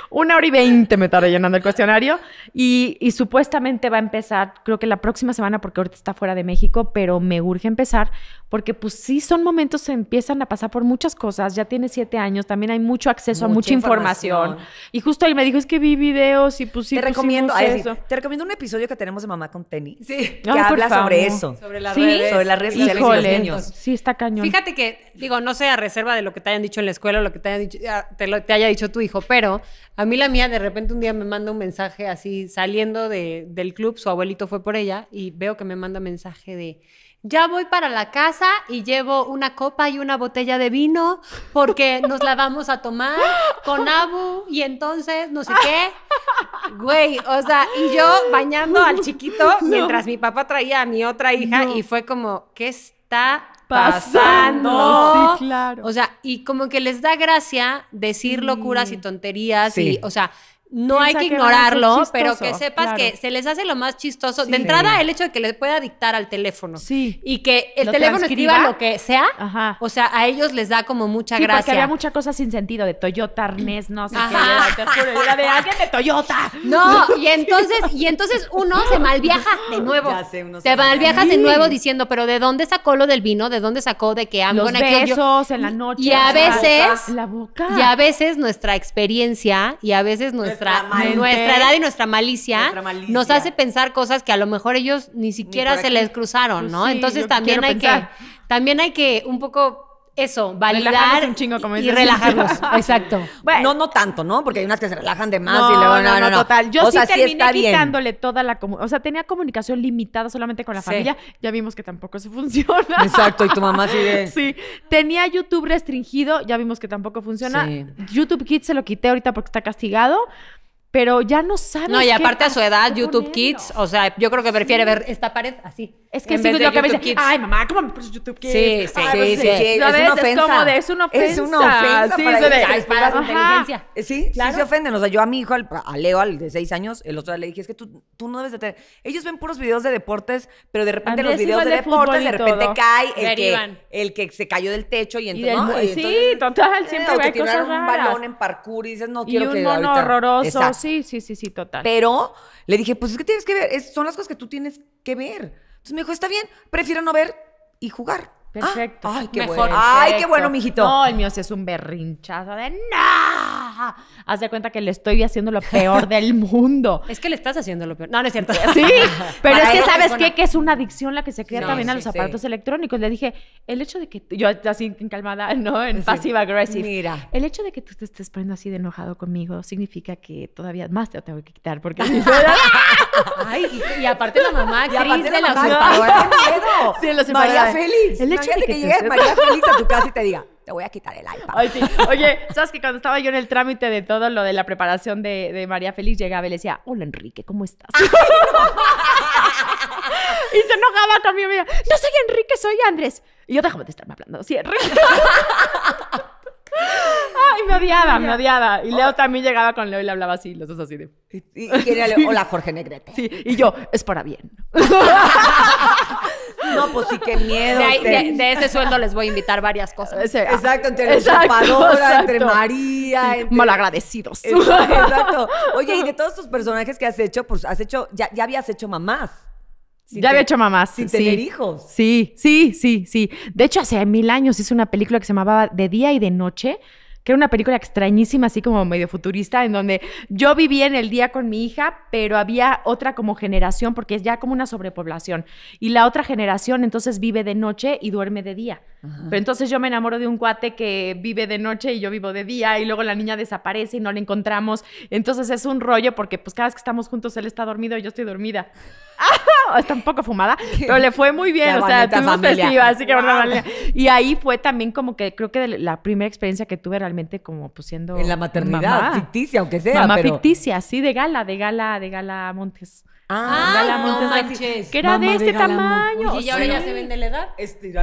Una hora y veinte me tardé llenando el cuestionario. Y, supuestamente va a empezar, creo que la próxima semana, porque ahorita está fuera de México, pero me urge empezar porque pues sí son momentos se empiezan a pasar por muchas cosas. Ya tiene siete años, también hay mucho acceso a mucha información. Y justo él me dijo, es que vi videos y pusimos. Te recomiendo, eso. te recomiendo un episodio que tenemos de Mamá con Tenis. Sí. Que habla sobre eso. Sobre las redes. sociales y los niños. Sí, está cañón. Fíjate que, digo, no sea reserva de lo que te hayan dicho en la escuela o lo que te, haya dicho tu hijo, pero a mí la mía de repente un día me manda un mensaje así saliendo del club, su abuelito fue por ella, y veo que me manda mensaje de ya voy para la casa y llevo una copa y una botella de vino porque nos la vamos a tomar con Abu y entonces no sé qué. Güey, o sea, y yo bañando al chiquito mientras mi papá traía a mi otra hija y fue como, ¿qué está pasando. Sí, claro. O sea, y como que les da gracia decir locuras y tonterías y, o sea, no hay que ignorarlo, pero que sepas que se les hace lo más chistoso. de entrada, el hecho de que les pueda dictar al teléfono. Sí. Y que el teléfono escriba lo que sea. O sea, a ellos les da como mucha gracia. Porque había mucha cosa sin sentido de Toyota, arnés, no sé qué. de alguien de Toyota. No, y entonces, y entonces uno se malviaja de nuevo. se malviaja de nuevo diciendo, pero ¿de dónde sacó lo del vino? ¿De dónde sacó de que ambos Los besos en la noche. Y a veces. La boca. Y a veces nuestra experiencia y a veces nuestra nuestra, edad y nuestra malicia, nos hace pensar cosas que a lo mejor ellos ni siquiera se les cruzaron, pues ¿no? Entonces también hay que, también hay que un poco eso, validar y relajarnos. Exacto. no, no tanto, ¿no? Porque hay unas que se relajan de más y luego, no, no, no, total. Yo sí terminé quitándole toda la O sea, tenía comunicación limitada solamente con la familia. Ya vimos que tampoco se funciona. Exacto, y tu mamá sigue. sí. Tenía YouTube restringido, ya vimos que tampoco funciona. YouTube Kids se lo quité ahorita porque está castigado pero ya no sabes. No, y aparte a su edad, YouTube Kids, o sea, yo creo que prefiere ver esta pared así. Es que en sí, vez yo que me dice, ay, mamá, ¿cómo me pones YouTube Kids? Sí, sí, sí, Es, una es ofensa. es una ofensa. Es una ofensa. Sí, para, su inteligencia. Sí, claro. sí se ofenden. O sea, yo a mi hijo, a Leo, al de seis años, el otro día le dije, es que tú, tú no debes de tener... Ellos ven puros videos de deportes, pero de repente los videos de, deportes, de repente cae el que, el que se cayó del techo y, entonces, y y entonces siempre ve cosas raras. un balón en parkour y dices, no quiero que... Y un mono horroroso, Sí, sí, sí, sí, total. Pero le dije, pues es que tienes que ver, son las cosas que tú tienes que ver. Entonces me dijo, está bien, prefiero no ver y jugar. Perfecto. Ah, ay, qué bueno. Ay, qué bueno, mijito. No, el mío sí es un berrinchazo de ¡No! Haz de cuenta que le estoy haciendo lo peor del mundo. Es que le estás haciendo lo peor. No, no es cierto. Sí, pero es que ¿sabes qué? Que es una adicción la que se crea también a los aparatos electrónicos. Le dije, el hecho de que... Yo así en calmada, ¿no? En pasiva aggressive. Mira. El hecho de que tú te estés poniendo así de enojado conmigo significa que todavía más te tengo que quitar porque... Ay, y, aparte la mamá Cris de la María Félix. El hecho de que, llegues María Félix a tu casa y te diga, te voy a quitar el iPad. Oye, ¿sabes que cuando estaba yo en el trámite de todo lo de la preparación de, María Félix, llegaba y le decía, hola Enrique, ¿cómo estás? y se enojaba también, Me no soy Enrique, soy Andrés. Y yo, déjame de estarme hablando. Sí, Ay, me odiaba, me odiaba. Y Leo también llegaba con Leo y le hablaba así, los dos así de. Y, hola Jorge Negrete. y yo, es para bien. No, pues sí, qué miedo. De, ese sueldo les voy a invitar varias cosas. Exacto, entre la entre María, entre- Malagradecidos. Exacto, Oye, y de todos tus personajes que has hecho, pues has hecho, ya, ya habías hecho mamás ya había hecho mamás. Sin sí. tener hijos. Sí, sí, sí, sí. De hecho, hace mil años hice una película que se llamaba De Día y de Noche, que era una película extrañísima, así como medio futurista, en donde yo vivía en el día con mi hija, pero había otra como generación, porque es ya como una sobrepoblación. Y la otra generación entonces vive de noche y duerme de día. Pero entonces yo me enamoro de un cuate que vive de noche y yo vivo de día y luego la niña desaparece y no la encontramos. Entonces es un rollo porque pues cada vez que estamos juntos él está dormido y yo estoy dormida. Ah, está un poco fumada, pero le fue muy bien. o sea, tuvimos festiva, así que Y ahí fue también como que creo que la primera experiencia que tuve realmente como pues siendo... En la maternidad, ficticia aunque sea. Mamá ficticia, sí, de gala, de gala, de gala Montes. Ah, ah no Que era de este tamaño. ¿y ahora ya se de la edad?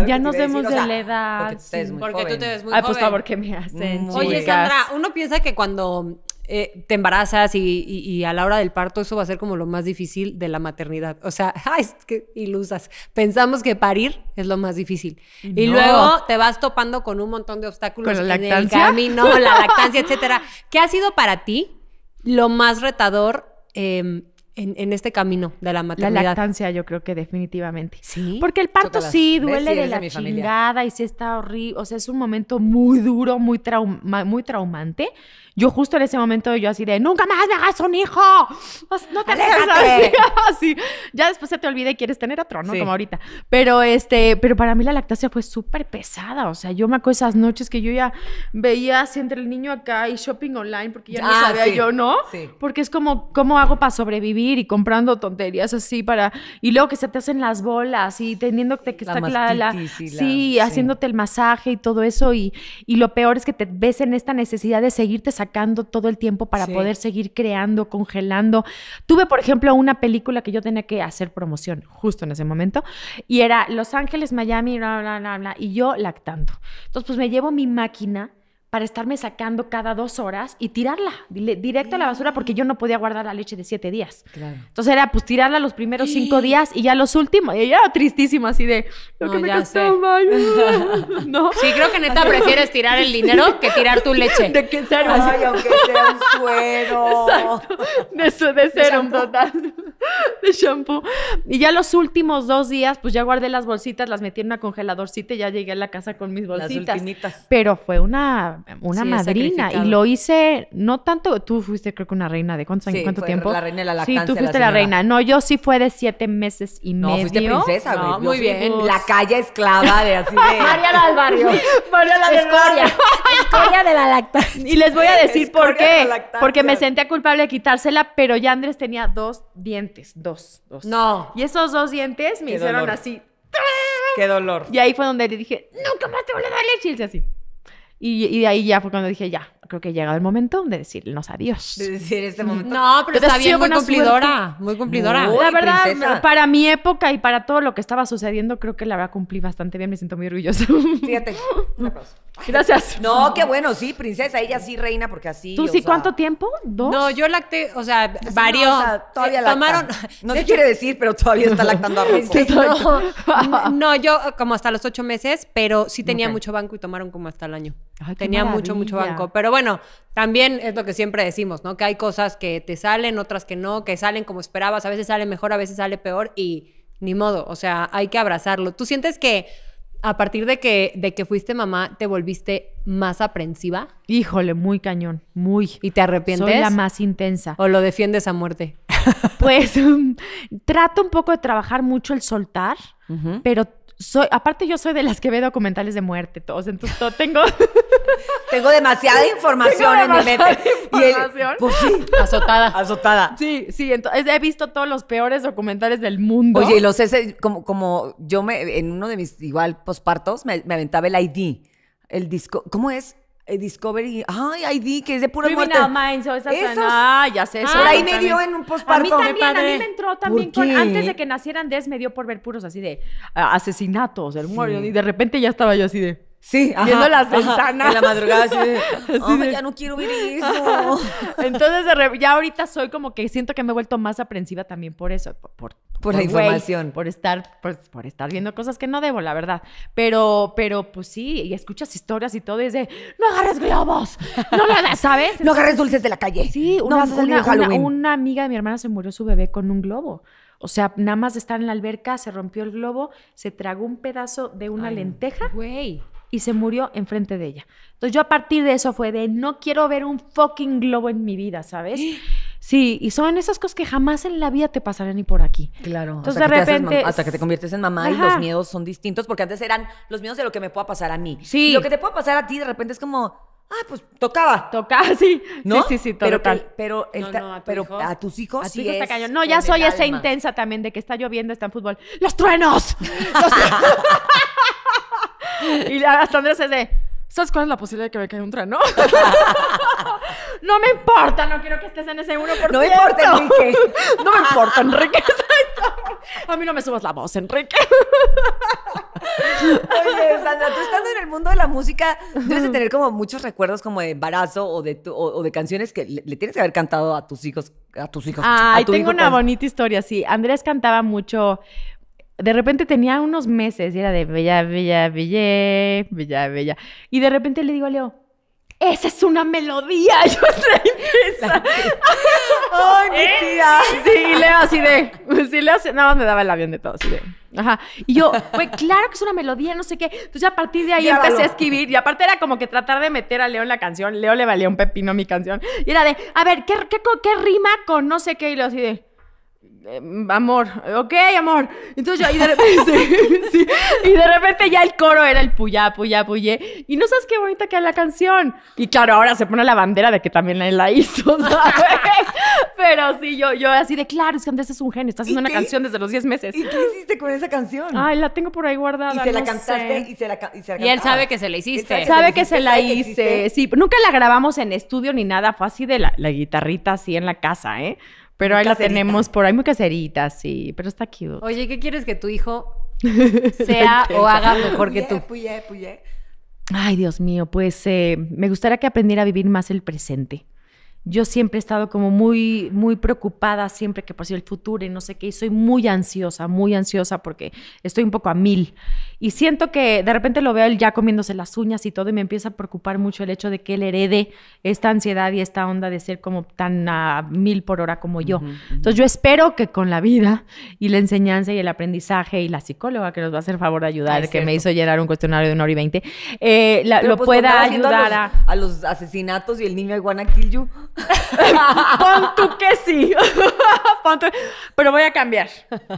Ya nos vemos de la edad. Porque tú te ves muy joven. Ay, pues por favor, ¿qué me hacen. Mm. Oye, Sandra, uno piensa que cuando eh, te embarazas y, a la hora del parto, eso va a ser como lo más difícil de la maternidad. O sea, ay, es ilusas. Pensamos que parir es lo más difícil. Y luego te vas topando con un montón de obstáculos en el camino, la lactancia, etcétera. ¿Qué ha sido para ti lo más retador eh, en, en, este camino de la maternidad. La lactancia, yo creo que definitivamente. Sí. Porque el parto sí duele de la chingada y sí está horrible. O sea, es un momento muy duro, muy, trauma, muy traumante. Yo justo en ese momento yo así de, nunca más me hagas un hijo, no te dejes así. Ya después se te olvida y quieres tener otro, ¿no? Como ahorita. Pero este, pero para mí la lactancia fue súper pesada, o sea, yo me acuerdo esas noches que yo ya veía así entre el niño acá y shopping online porque ya no ah, sabía yo, ¿no? Porque es como, ¿cómo hago para sobrevivir y comprando tonterías así para, y luego que se te hacen las bolas y teniéndote que estar la, la, sí, haciéndote el masaje y todo eso y, y lo peor es que te ves en esta necesidad de seguirte sacando sacando todo el tiempo para poder seguir creando, congelando. Tuve, por ejemplo, una película que yo tenía que hacer promoción justo en ese momento y era Los Ángeles, Miami, bla, bla, bla, bla, y yo lactando. Entonces, pues me llevo mi máquina para estarme sacando cada dos horas y tirarla directo a la basura porque yo no podía guardar la leche de siete días. Entonces era pues tirarla los primeros cinco días y ya los últimos. Y ya tristísimo así de lo no, que me ¿No? Sí, creo que neta prefieres tirar el dinero que tirar tu leche. De que un suero. De, ser de total. De shampoo. Y ya los últimos dos días, pues ya guardé las bolsitas, las metí en una congeladorcita y ya llegué a la casa con mis bolsitas. Las ultimitas. Pero fue una una, madrina. Y lo hice, no tanto, tú fuiste creo que una reina de cuántos cuánto tiempo. La reina de la lactancia. Sí, tú fuiste la, reina. No, yo sí fue de siete meses y no, medio. No, fuiste princesa, muy bien. Pues, la calle esclava de así de... María del barrio. la del Escoria. Escoria de la lactancia. Y les voy a decir por qué. Porque me sentía culpable de quitársela, pero ya Andrés tenía dos dientes, dos, dos. No. Y esos dos dientes me hicieron así. Qué dolor. Y ahí fue donde le dije, nunca más te voy a darle leche. así. Y, de ahí ya fue cuando dije, ya, creo que ha llegado el momento de decirnos adiós. De decir este momento. No, pero, está bien, muy cumplidora, muy cumplidora. la verdad, para mi época y para todo lo que estaba sucediendo, creo que la verdad cumplí bastante bien, me siento muy orgullosa. Fíjate, un aplauso. Gracias. No, qué bueno, sí, princesa, ella sí reina porque así. ¿Tú sí cuánto tiempo? ¿Dos? No, yo lacté, o sea, varió. o sea, todavía eh, lacta. tomaron. No se quiere decir, pero todavía está lactando a sí, no, yo eh, como hasta los ocho meses, pero sí tenía mucho banco y tomaron como hasta el año. tenía mucho, mucho banco. Pero bueno, también es lo que siempre decimos, ¿no? Que hay cosas que te salen, otras que no, que salen como esperabas, a veces sale mejor, a veces sale peor y ni modo, o sea, hay que abrazarlo. ¿Tú sientes que a partir de que, de que fuiste mamá, te volviste más aprensiva? Híjole, muy cañón, muy. ¿Y te arrepientes? Soy la más intensa. ¿O lo defiendes a muerte? pues mm, trato un poco de trabajar mucho el soltar, pero aparte yo soy de las que ve documentales de muerte, todos, entonces tengo... tengo demasiada información en mi mente. Y el, pues sí, azotada. Azotada. Sí, sí, entonces he visto todos los peores documentales del mundo. Oye, y los ese, como, como yo me, en uno de mis, igual, postpartos me, me aventaba el ID, el disco, ¿cómo es? Eh, Discovery, ay, ID, que es de puro muerte. esas ah, ya sé. Eso, ahí me dio en un postparto. A mí también, a mí me entró también con, antes de que nacieran Des, me dio por ver puros así de asesinatos, el sí. y de repente ya estaba yo así de... Sí, ajá, viendo las ventanas. En la madrugada así oh, ya no quiero ver eso. Entonces, ya ahorita soy como que siento que me he vuelto más aprensiva también por eso, por, la información. por estar, pues, por, estar viendo cosas que no debo, la verdad. Pero, pero, pues sí, y escuchas historias y todo es de, no agarres globos, no ¿sabes? no agarres dulces de la calle. Sí, una, una, amiga de mi hermana se murió su bebé con un globo. O sea, nada más de estar en la alberca, se rompió el globo, se tragó un pedazo de una lenteja. Güey y se murió enfrente de ella. Entonces yo a partir de eso fue de no quiero ver un fucking globo en mi vida, ¿sabes? Sí, y son esas cosas que jamás en la vida te pasarán ni por aquí. Claro. Entonces de repente hasta que te conviertes en mamá y los miedos son distintos porque antes eran los miedos de lo que me pueda pasar a mí. Sí. Y lo que te pueda pasar a ti de repente es como Ah, pues tocaba. Tocaba, sí. ¿No? Sí, sí, sí, pero, pero, a pero a tus hijos. así sí No, ya soy esa intensa también de que está lloviendo, está en fútbol. ¡Los truenos! ¡Los truenos! y hasta Andrés es de, ¿sabes cuál es la posibilidad de que me caiga un tren, no? me importa, no quiero que estés en ese 1%. No me importa, Enrique. no me importa, Enrique. A mí no me subas la voz, Enrique. Oye, Sandra, tú estando en el mundo de la música, debes de tener como muchos recuerdos como de embarazo o de, o, de canciones que le, tienes que haber cantado a tus hijos, a tus hijos. Ay, tengo una bonita historia, sí. Andrés cantaba mucho de repente tenía unos meses y era de bella, bella, bella, bella, bella. Y de repente le digo a Leo, esa es una melodía. Yo la Ay, mi eh, tía. Sí, Leo así de. Sí, Leo nada más me daba el avión de todo, Ajá. Y yo, pues claro que es una melodía, no sé qué. Entonces a partir de ahí empecé a escribir. Y aparte era como que tratar de meter a Leo en la canción. Leo le valía un pepino mi canción. Y era de, a ver, ¿qué, qué, qué rima con no sé qué? Y Leo así de. Em, amor, ok, amor. Entonces yo, y de repente, ya el coro era el puya, puya, puye Y no sabes qué bonita queda la canción. Y claro, ahora se pone la bandera de que también él la hizo, Pero sí, yo, yo así de, claro, es que Andrés es un genio, está haciendo una canción desde los 10 meses. ¿Y qué hiciste con esa canción? Ay, la tengo por ahí guardada. Y se la cantaste, y se la, y se la Y él sabe que se la hiciste. sabe, que se la hice, sí. Nunca la grabamos en estudio ni nada, fue así de la, la guitarrita así en la casa, ¿eh? Pero ahí la tenemos por ahí, muy caserita, sí, pero está cute. Oye, ¿qué quieres que tu hijo sea o haga mejor que tú? Ay, Dios mío, pues eh, me gustaría que aprendiera a vivir más el presente. Yo siempre he estado como muy, muy preocupada siempre que por si el futuro y no sé qué, y soy muy ansiosa, muy ansiosa porque estoy un poco a mil. Y siento que de repente lo veo él ya comiéndose las uñas y todo y me empieza a preocupar mucho el hecho de que él herede esta ansiedad y esta onda de ser como tan mil por hora como yo. Entonces yo espero que con la vida y la enseñanza y el aprendizaje y la psicóloga que nos va a hacer favor de ayudar, que me hizo llenar un cuestionario de una hora y veinte, eh, lo pues, pueda ayudar a los, a los, asesinatos y el niño Wanna kill you. Pon tú que sí. Pon Pero voy a cambiar.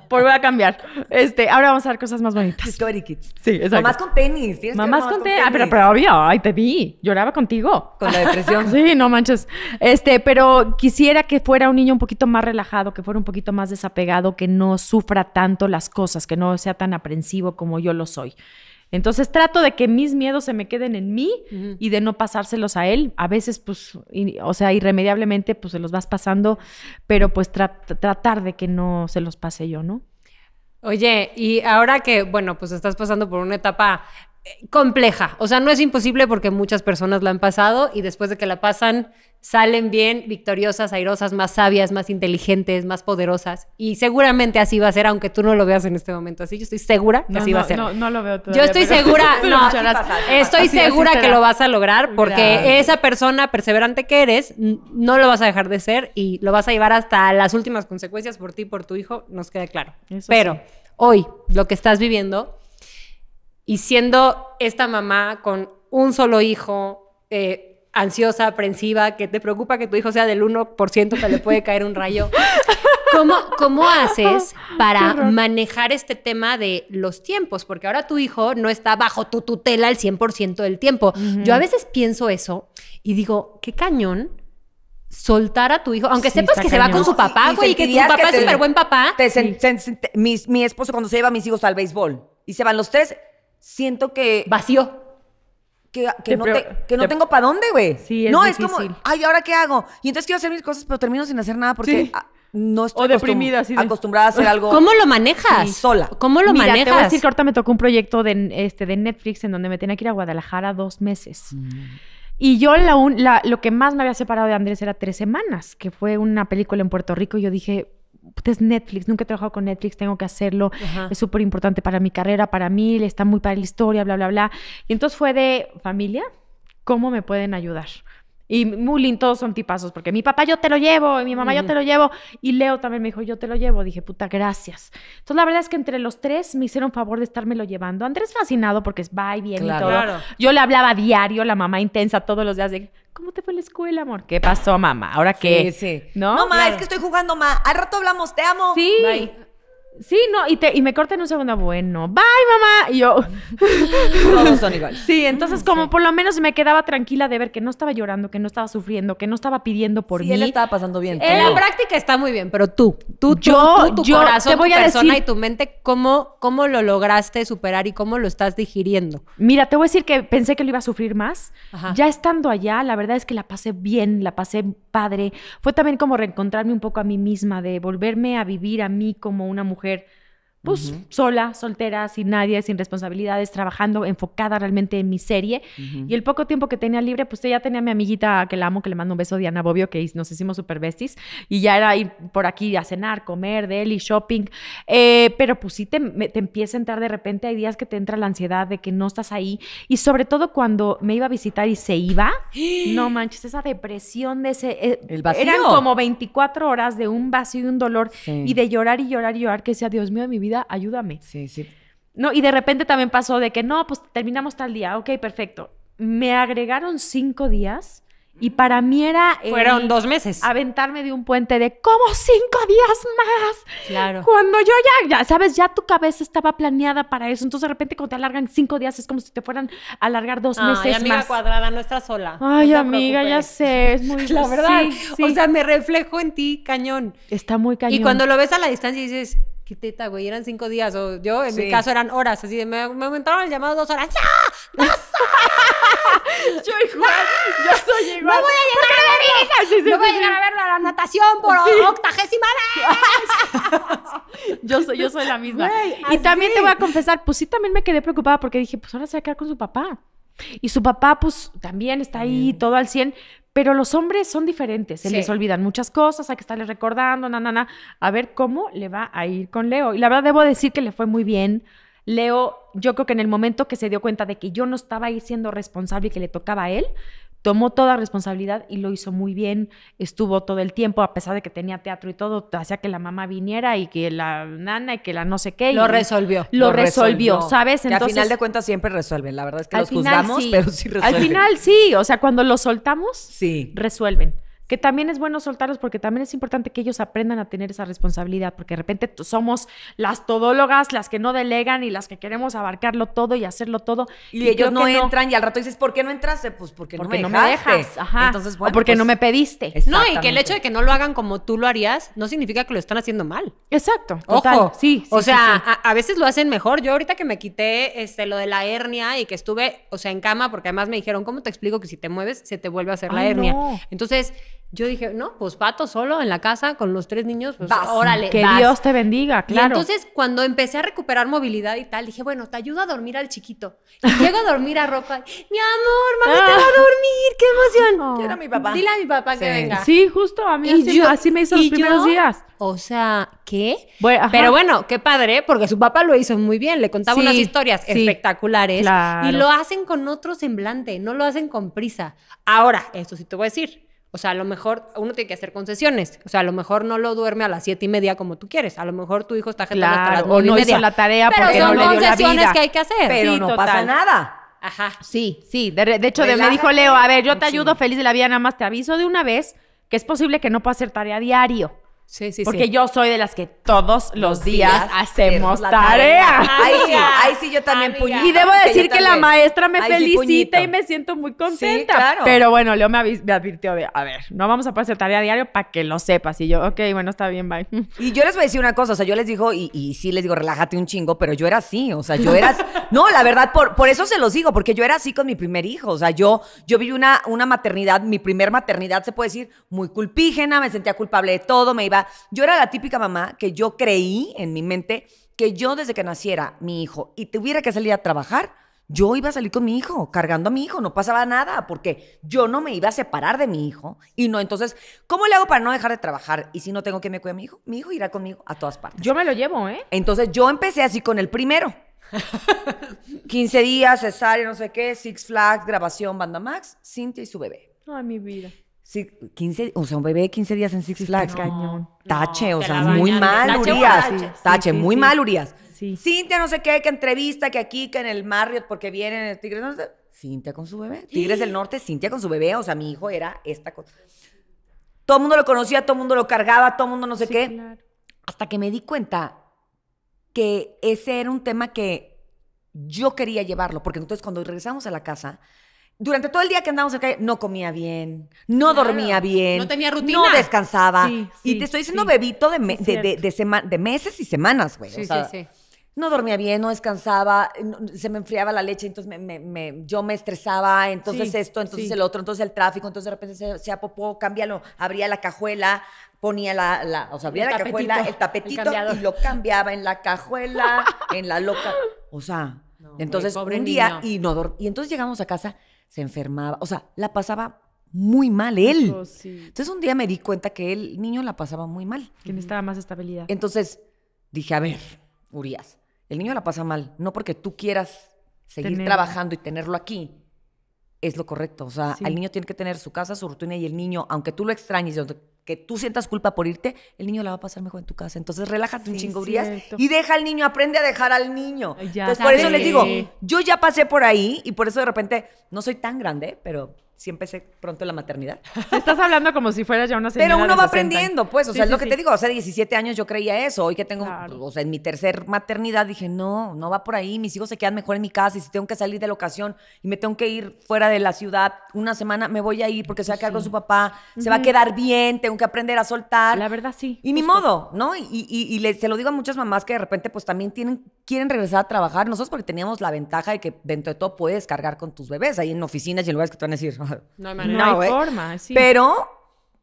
Por voy a cambiar. Este, ahora vamos a ver cosas más bonitas. Sí, exacto. Mamás con tenis. Mamás con, tenis. Ah, pero, obvio, te vi. Lloraba contigo. Con la depresión. sí, no manches. Este, pero quisiera que fuera un niño un poquito más relajado, que fuera un poquito más desapegado, que no sufra tanto las cosas, que no sea tan aprensivo como yo lo soy. Entonces trato de que mis miedos se me queden en mí y de no pasárselos a él. A veces, pues, o sea, irremediablemente, pues se los vas pasando, pero pues tratar de que no se los pase yo, ¿no? Oye, y ahora que, bueno, pues estás pasando por una etapa compleja. O sea, no es imposible porque muchas personas la han pasado y después de que la pasan salen bien, victoriosas, airosas, más sabias, más inteligentes, más poderosas. Y seguramente así va a ser, aunque tú no lo veas en este momento así. Yo estoy segura que así va a ser. No, no lo veo todavía. Yo estoy segura, no, estoy segura que lo vas a lograr porque esa persona perseverante que eres, no lo vas a dejar de ser y lo vas a llevar hasta las últimas consecuencias por ti, por tu hijo, nos queda claro. Pero hoy, lo que estás viviendo y siendo esta mamá con un solo hijo, eh, ansiosa, aprensiva, que te preocupa que tu hijo sea del 1% que le puede caer un rayo, ¿Cómo, ¿Cómo, haces para manejar este tema de los tiempos? Porque ahora tu hijo no está bajo tu tutela el 100% del tiempo. Yo a veces pienso eso y digo, qué cañón soltar a tu hijo, aunque sepas que se va con su papá, güey, que tu papá es súper buen papá. mi esposo cuando se lleva a mis hijos al béisbol y se van los tres, siento que... Vacío. Que, no, tengo para dónde, güey. es No, es como, ay, ¿ahora qué hago? Y entonces quiero hacer mis cosas, pero termino sin hacer nada porque no estoy acostumbrada a hacer ah". algo. ¿Cómo lo manejas? sola. ¿Cómo lo Mira, manejas? Te voy a decir que ahorita me tocó un proyecto de, este, de Netflix en donde me tenía que ir a Guadalajara dos meses. Mm. Y yo la, lo que más me había separado de Andrés era tres semanas, que fue una película en Puerto Rico. Y yo dije, es Netflix, nunca he trabajado con Netflix, tengo que hacerlo, es súper importante para mi carrera, para mí, está muy para la historia, bla, bla, bla. Y entonces fue de familia, ¿cómo me pueden ayudar? Y Mulin, todos son tipazos, porque mi papá yo te lo llevo, y mi mamá yo te lo llevo, y Leo también me dijo yo te lo llevo. Dije, puta, gracias. Entonces, la verdad es que entre los tres me hicieron favor de estármelo llevando. Andrés fascinado porque es va y viene y todo. Yo le hablaba diario, la mamá intensa, todos los días de, ¿cómo te fue la escuela, amor? ¿Qué pasó, mamá? ¿Ahora qué? Sí, No, mamá, es que estoy jugando, más Al rato hablamos, te amo. Sí. Sí, no, y, te, y me corta en un segundo, bueno, bye mamá. Y yo... Todos son iguales. Sí, entonces mm, como por lo menos me quedaba tranquila de ver que no estaba llorando, que no estaba sufriendo, que no estaba pidiendo por sí, mí. él estaba pasando bien. En la práctica está muy bien, pero tú, tú, yo, tú, yo voy a decir... y tu mente, ¿cómo, ¿cómo lo lograste superar y cómo lo estás digiriendo? Mira, te voy a decir que pensé que lo iba a sufrir más. Ya estando allá, la verdad es que la pasé bien, la pasé padre. Fue también como reencontrarme un poco a mí misma, de volverme a vivir a mí como una mujer mujer pues sola, soltera, sin nadie, sin responsabilidades, trabajando, enfocada realmente en mi serie. Y el poco tiempo que tenía libre, pues ya tenía a mi amiguita que la amo, que le mando un beso, Diana Bobbio, que nos hicimos super besties. Y ya era ir por aquí a cenar, comer, deli, shopping. Eh, pero pues sí te, te, empieza a entrar de repente, hay días que te entra la ansiedad de que no estás ahí. Y sobre todo cuando me iba a visitar y se iba, no manches, esa depresión de ese... Eh, el vacío. Eran como 24 horas de un vacío y un dolor y de llorar y llorar y llorar que decía, Dios mío de mi vida ayúdame. Sí, sí. No, y de repente también pasó de que no, pues terminamos tal día, ok, perfecto. Me agregaron cinco días y para mí era... Fueron dos meses. Aventarme de un puente de como cinco días más. Claro. Cuando yo ya, ya, sabes, ya tu cabeza estaba planeada para eso. Entonces de repente cuando te alargan cinco días es como si te fueran a alargar dos meses más más. amiga cuadrada, no estás sola. Ay, amiga, ya sé, es muy... La verdad, sí, sí. o sea, me reflejo en ti, cañón. Está muy cañón. Y cuando lo ves a la distancia Y dices, qué teta, güey, eran cinco días, o yo, en mi caso eran horas, así de, me, me aumentaron el llamado dos horas, ¡ya! ¡No yo igual, yo soy igual. No voy a llegar a verlo, no voy a llegar a verla! a la natación por octagésima vez. yo, soy, yo soy la misma. y también te voy a confesar, pues sí, también me quedé preocupada porque dije, pues ahora se va a quedar con su papá. Y su papá, pues, también está ahí todo al 100, pero los hombres son diferentes, se les olvidan muchas cosas, hay que estarles recordando, na, na, na, a ver cómo le va a ir con Leo. Y la verdad debo decir que le fue muy bien. Leo, yo creo que en el momento que se dio cuenta de que yo no estaba ahí siendo responsable y que le tocaba a él, tomó toda responsabilidad y lo hizo muy bien, estuvo todo el tiempo, a pesar de que tenía teatro y todo, hacía que la mamá viniera y que la nana y que la no sé qué. Lo resolvió. Lo, resolvió, ¿sabes? Entonces, al final de cuentas siempre resuelven, la verdad es que los juzgamos, pero sí resuelven. Al final sí, o sea, cuando lo soltamos, sí. resuelven que también es bueno soltarlos porque también es importante que ellos aprendan a tener esa responsabilidad, porque de repente somos las todólogas, las que no delegan y las que queremos abarcarlo todo y hacerlo todo. Y, ellos no, entran y al rato dices, ¿por qué no entraste? Pues porque, no me, dejas. Ajá. Entonces, o porque pues no me pediste. No, y que el hecho de que no lo hagan como tú lo harías no significa que lo están haciendo mal. Exacto. Ojo. Sí, O sea, A, veces lo hacen mejor. Yo ahorita que me quité este, lo de la hernia y que estuve, o sea, en cama, porque además me dijeron, ¿cómo te explico que si te mueves se te vuelve a hacer la hernia? Entonces, yo dije, no, pues pato solo en la casa con los tres niños, pues órale. Que Dios te bendiga, claro. entonces cuando empecé a recuperar movilidad y tal, dije, bueno, te ayudo a dormir al chiquito. Y llego a dormir a ropa. Mi amor, mami, te va a ah. dormir, qué emoción. Quiero mi papá. Dile a mi papá que venga. Sí, justo, a mí así, me hizo los primeros días. O sea, ¿qué? Pero bueno, qué padre, porque su papá lo hizo muy bien, le contaba unas historias espectaculares. Y lo hacen con otro semblante, no lo hacen con prisa. Ahora, esto sí te voy a decir o sea, a lo mejor uno tiene que hacer concesiones. O sea, a lo mejor no lo duerme a las siete y media como tú quieres. A lo mejor tu hijo está generando. las la tarea pero porque son no le la vida. que hay que hacer. Pero no pasa nada. Ajá. Sí, sí. De, hecho, me dijo Leo, a ver, yo te ayudo, feliz de la vida, nada más te aviso de una vez que es posible que no pueda hacer tarea diario. Sí, sí, sí Porque yo soy de las que todos los, días, hacemos tarea. Ay Ahí sí, ahí sí yo también puñito. Y debo decir que, la maestra me felicita y me siento muy contenta. Pero bueno, Leo me, advirtió de, a ver, no vamos a pasar tarea a diario para que lo sepas. Y yo, ok, bueno, está bien, bye. Y yo les voy a decir una cosa, o sea, yo les digo, y, y sí les digo, relájate un chingo, pero yo era así, o sea, yo era... no, la verdad, por, por eso se los digo, porque yo era así con mi primer hijo, o sea, yo, yo viví una, una maternidad, mi primer maternidad, se puede decir, muy culpígena, me sentía culpable de todo, me iba yo era la típica mamá que yo creí en mi mente que yo desde que naciera mi hijo y tuviera que salir a trabajar, yo iba a salir con mi hijo, cargando a mi hijo, no pasaba nada, porque yo no me iba a separar de mi hijo. Y no, entonces, ¿cómo le hago para no dejar de trabajar? Y si no tengo que me cuide a mi hijo, mi hijo irá conmigo a todas partes. Yo me lo llevo, ¿eh? Entonces yo empecé así con el primero. 15 días, cesárea, no sé qué, Six Flags, grabación, banda Max, Cintia y su bebé. Ay, mi vida. Sí, 15, o sea, un bebé de 15 días en Six Flags. cañón tache, o sea, muy mal, Urias. Tache, muy mal, Urias. Cintia, no sé qué, que entrevista, que aquí, que en el Marriott, porque vienen Tigres, del Norte. Cintia con su bebé. Tigres del Norte, Cintia con su bebé. O sea, mi hijo era esta cosa. Todo el mundo lo conocía, todo el mundo lo cargaba, todo el mundo no sé qué. Hasta que me di cuenta que ese era un tema que yo quería llevarlo, porque entonces cuando regresamos a la casa, durante todo el día que andábamos en calle, no comía bien, no dormía bien. No tenía rutina. No descansaba. y te estoy diciendo bebito de, de, meses y semanas, güey. Sí, sí, sí. No dormía bien, no descansaba, se me enfriaba la leche, entonces yo me estresaba, entonces esto, entonces el otro, entonces el tráfico, entonces de repente se, apopó, cámbialo, abría la cajuela, ponía la, o sea, abría la cajuela, el tapetito y lo cambiaba en la cajuela, en la loca. O sea, entonces un día y no dormía y entonces llegamos a casa se enfermaba, o sea, la pasaba muy mal él. Entonces un día me di cuenta que el niño la pasaba muy mal. Que necesitaba más estabilidad. Entonces dije, a ver, Urias, el niño la pasa mal, no porque tú quieras seguir trabajando y tenerlo aquí. Es lo correcto. O sea, el niño tiene que tener su casa, su rutina y el niño, aunque tú lo extrañes, que tú sientas culpa por irte, el niño la va a pasar mejor en tu casa. Entonces relájate un chingo, y deja al niño, aprende a dejar al niño. Entonces, por eso les digo, yo ya pasé por ahí y por eso de repente no soy tan grande, pero si empecé pronto la maternidad. Estás hablando como si fuera ya una señora. Pero uno va aprendiendo, pues, o sea, es lo que te digo, hace o sea, 17 años yo creía eso, hoy que tengo, o sea, en mi tercer maternidad dije, no, no va por ahí, mis hijos se quedan mejor en mi casa y si tengo que salir de la ocasión y me tengo que ir fuera de la ciudad una semana, me voy a ir porque se va a quedar con su papá, se va a quedar bien, tengo que aprender a soltar. La verdad sí. Y mi modo, ¿no? Y, y, le, se lo digo a muchas mamás que de repente pues también tienen, quieren regresar a trabajar, nosotros porque teníamos la ventaja de que dentro de todo puedes cargar con tus bebés ahí en oficinas y en lugares que te van a decir, no hay manera. forma, sí. Pero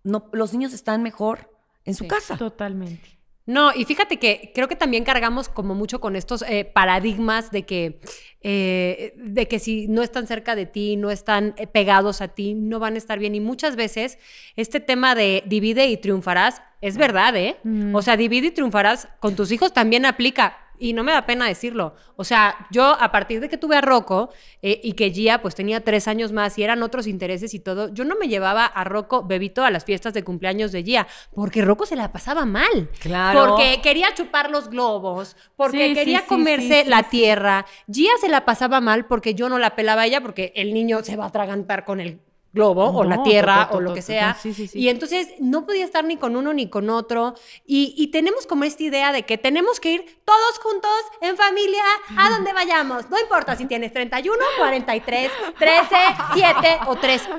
no, los niños están mejor en su casa. Totalmente. No, y fíjate que creo que también cargamos como mucho con estos eh, paradigmas de que, eh, de que si no están cerca de ti, no están eh, pegados a ti, no van a estar bien. Y muchas veces este tema de divide y triunfarás es mm. verdad, ¿eh? Mm. O sea, divide y triunfarás con tus hijos también aplica y no me da pena decirlo. O sea, yo a partir de que tuve a Rocco eh, y que Gia pues tenía tres años más y eran otros intereses y todo, yo no me llevaba a Rocco bebito a las fiestas de cumpleaños de Gia, porque Rocco se la pasaba mal. Claro. Porque quería chupar los globos, porque quería comerse la tierra. Gia se la pasaba mal porque yo no la pelaba a ella porque el niño se va a atragantar con el globo o la tierra o lo que sea. Y entonces no podía estar ni con uno ni con otro. Y, tenemos como esta idea de que tenemos que ir todos juntos, en familia, a donde vayamos. No importa si tienes 31, 43, 13, 7 o 3.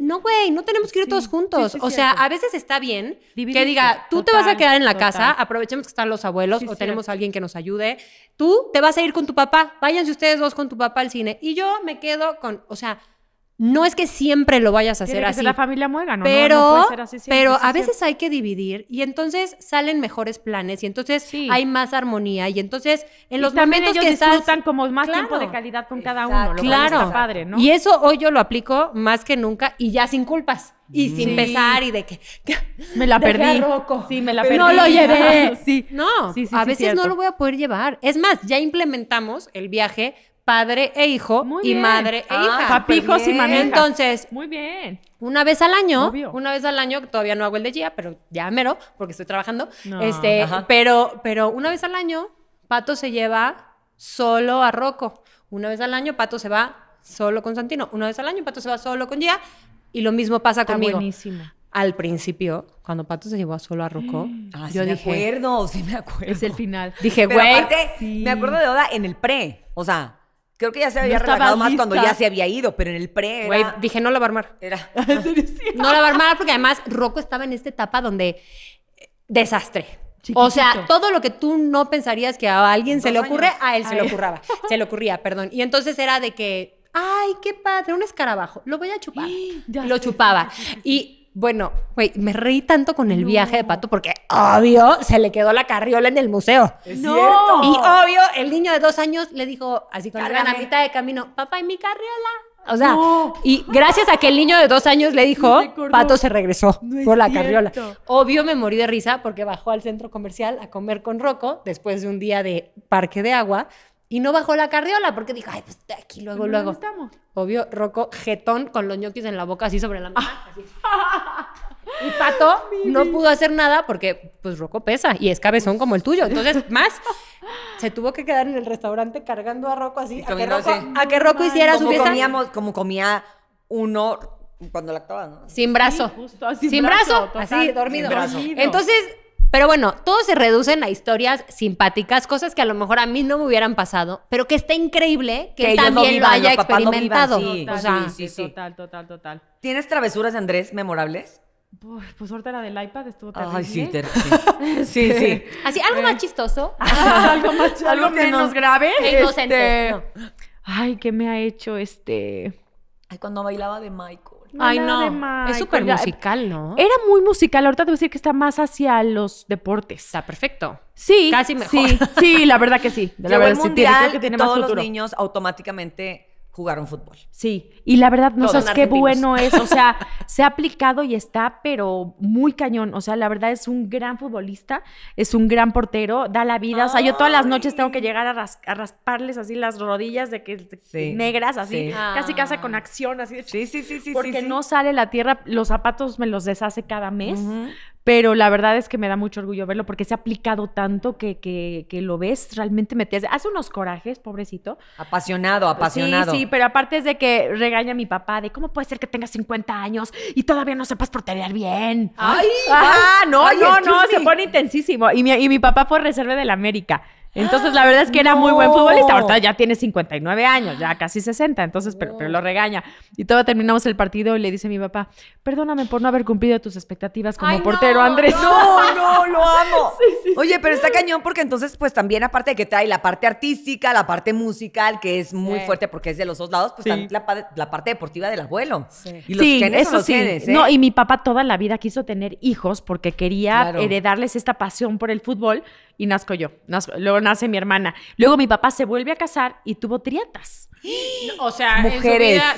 No, güey, no tenemos que ir todos juntos. o sea, a veces está bien que diga, tú te vas a quedar en la casa, aprovechemos que están los abuelos o tenemos alguien que nos ayude. Tú te vas a ir con tu papá, váyanse ustedes dos con tu papá al cine. Y yo me quedo con, o sea, no es que siempre lo vayas a hacer así. la familia muega, ¿no? Pero, a veces hay que dividir y entonces salen mejores planes y entonces hay más armonía y entonces en los momentos que disfrutan como más tiempo de calidad con cada uno. Lo claro. padre, Y eso hoy yo lo aplico más que nunca y ya sin culpas y mm. sin pesar y de que, me la perdí. Sí, me la perdí. No lo llevé. Sí. No, a veces no lo voy a poder llevar. Es más, ya implementamos el viaje padre e hijo y madre e ah, hija. Papijos y mamijas. Entonces, muy bien. Una vez al año, una vez al año, todavía no hago el de Gia, pero ya mero, porque estoy trabajando. este, pero, pero una vez al año, Pato se lleva solo a Rocco. Una vez al año, Pato se va solo con Santino. Una vez al año, Pato se va solo con Gia. Y lo mismo pasa Está conmigo. al principio, cuando Pato se llevó solo a Rocco, ah, yo me dije, acuerdo, sí me acuerdo. Es el final. Dije, güey. Me acuerdo de Oda en el pre. O sea, Creo que ya se había no más cuando ya se había ido, pero en el pre. dije, no la va a armar. Era. no la va a armar porque además Rocco estaba en esta etapa donde. Eh, desastre. O sea, todo lo que tú no pensarías que a alguien se le ocurre, a él se le ocurraba. Se le ocurría, perdón. Y entonces era de que. ¡Ay, qué padre! Un escarabajo. Lo voy a chupar. lo chupaba. Y bueno, güey, me reí tanto con el viaje de pato porque obvio se le quedó la carriola en el museo. cierto. Y obvio, el niño de dos años le dijo así con la mitad de camino, papá, ¿y mi carriola? O sea, y gracias a que el niño de dos años le dijo, Pato se regresó por la carriola. Obvio me morí de risa porque bajó al centro comercial a comer con Rocco después de un día de parque de agua y no bajó la cardiola porque dijo, ay, pues de aquí luego, luego. Estamos? Obvio, Rocco getón, con los ñoquis en la boca, así sobre la mesa. y Pato no pudo hacer nada porque, pues, Rocco pesa y es cabezón como el tuyo. Entonces, más, se tuvo que quedar en el restaurante cargando a Rocco así, a que Rocco, a que hiciera su fiesta. como comía uno cuando la lactaba, ¿no? Sin brazo. justo, sin, sin brazo, así, dormido. Entonces, pero bueno, todos se reducen a historias simpáticas, cosas que a lo mejor a mí no me hubieran pasado, pero que está increíble que, también lo haya experimentado. sí, sí, total, total, total. ¿Tienes travesuras, Andrés, memorables? Pues, pues ahorita la del iPad estuvo terrible. Ay, sí, sí. sí, Así, algo eh. más chistoso. algo más chistoso. Algo menos grave. Este, inocente. Ay, ¿qué me ha hecho este? Ay, cuando bailaba de Michael. Ay, no. es súper musical, ¿no? Era muy musical. Ahorita te voy a decir que está más hacia los deportes. Está perfecto. Sí. Casi mejor. Sí, sí la verdad que sí. De la verdad, el mundial todos los niños automáticamente jugaron fútbol. Sí, y la verdad, no sabes qué bueno es, o sea, se ha aplicado y está, pero muy cañón, o sea, la verdad es un gran futbolista, es un gran portero, da la vida, o sea, yo todas las noches tengo que llegar a, rasparles así las rodillas de que negras, así, casi casi con ah. acción, así de Sí, sí, sí, sí. Porque no sale la tierra, los zapatos me los deshace cada mes, pero la verdad es que me da mucho orgullo verlo porque se ha aplicado tanto que, que, que lo ves realmente metido. Hace unos corajes, pobrecito. Apasionado, apasionado. Sí, sí, pero aparte es de que regaña a mi papá de cómo puede ser que tengas 50 años y todavía no sepas portear bien. ¡Ay! ¡Ah! ah, ah no, no, se pone intensísimo. Y mi, y mi papá fue reserva la América. Entonces, la verdad es que era muy buen ¡Ah, futbolista. Ahorita ya tiene 59 años, ya casi 60, entonces, pero, lo regaña. Y todo terminamos el partido y le dice mi papá, perdóname por no haber cumplido tus expectativas como portero, Andrés. No, no, lo amo. Oye, pero está cañón porque entonces, pues también aparte de que trae la parte artística, la parte musical, que es muy fuerte porque es de los dos lados, pues también la, parte deportiva del abuelo. Y los eso sí. ¿eh? No, y mi papá toda la vida quiso tener hijos porque quería heredarles esta pasión por el fútbol y nazco yo. luego nace mi hermana. Luego mi papá se vuelve a casar y tuvo triatas o sea,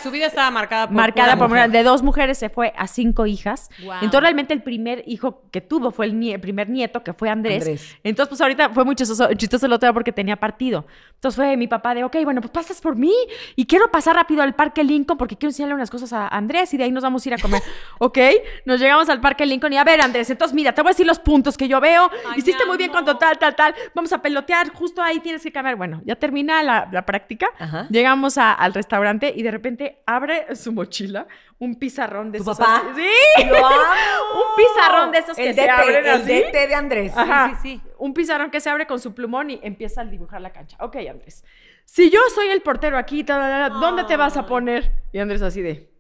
su vida, estaba marcada por marcada por mujer. de dos mujeres se fue a cinco hijas. Entonces realmente el primer hijo que tuvo fue el, primer nieto que fue Andrés. Entonces pues ahorita fue muy chistoso, chistoso el otro día porque tenía partido. Entonces fue mi papá de, ok, bueno, pues pasas por mí y quiero pasar rápido al Parque Lincoln porque quiero enseñarle unas cosas a Andrés y de ahí nos vamos a ir a comer. ok, nos llegamos al Parque Lincoln y a ver Andrés, entonces mira, te voy a decir los puntos que yo veo. Hiciste muy bien cuando tal, tal, tal. Vamos a pelotear, justo ahí tienes que cambiar. Bueno, ya termina la, práctica. Ajá. Llegamos vamos al restaurante y de repente abre su mochila un pizarrón de ¿Tu papá? Sí. un pizarrón de esos que se así. de Andrés. Ajá. Sí, sí, Un pizarrón que se abre con su plumón y empieza a dibujar la cancha. Ok, Andrés. Si yo soy el portero aquí, ¿dónde te vas a poner? Y Andrés así de.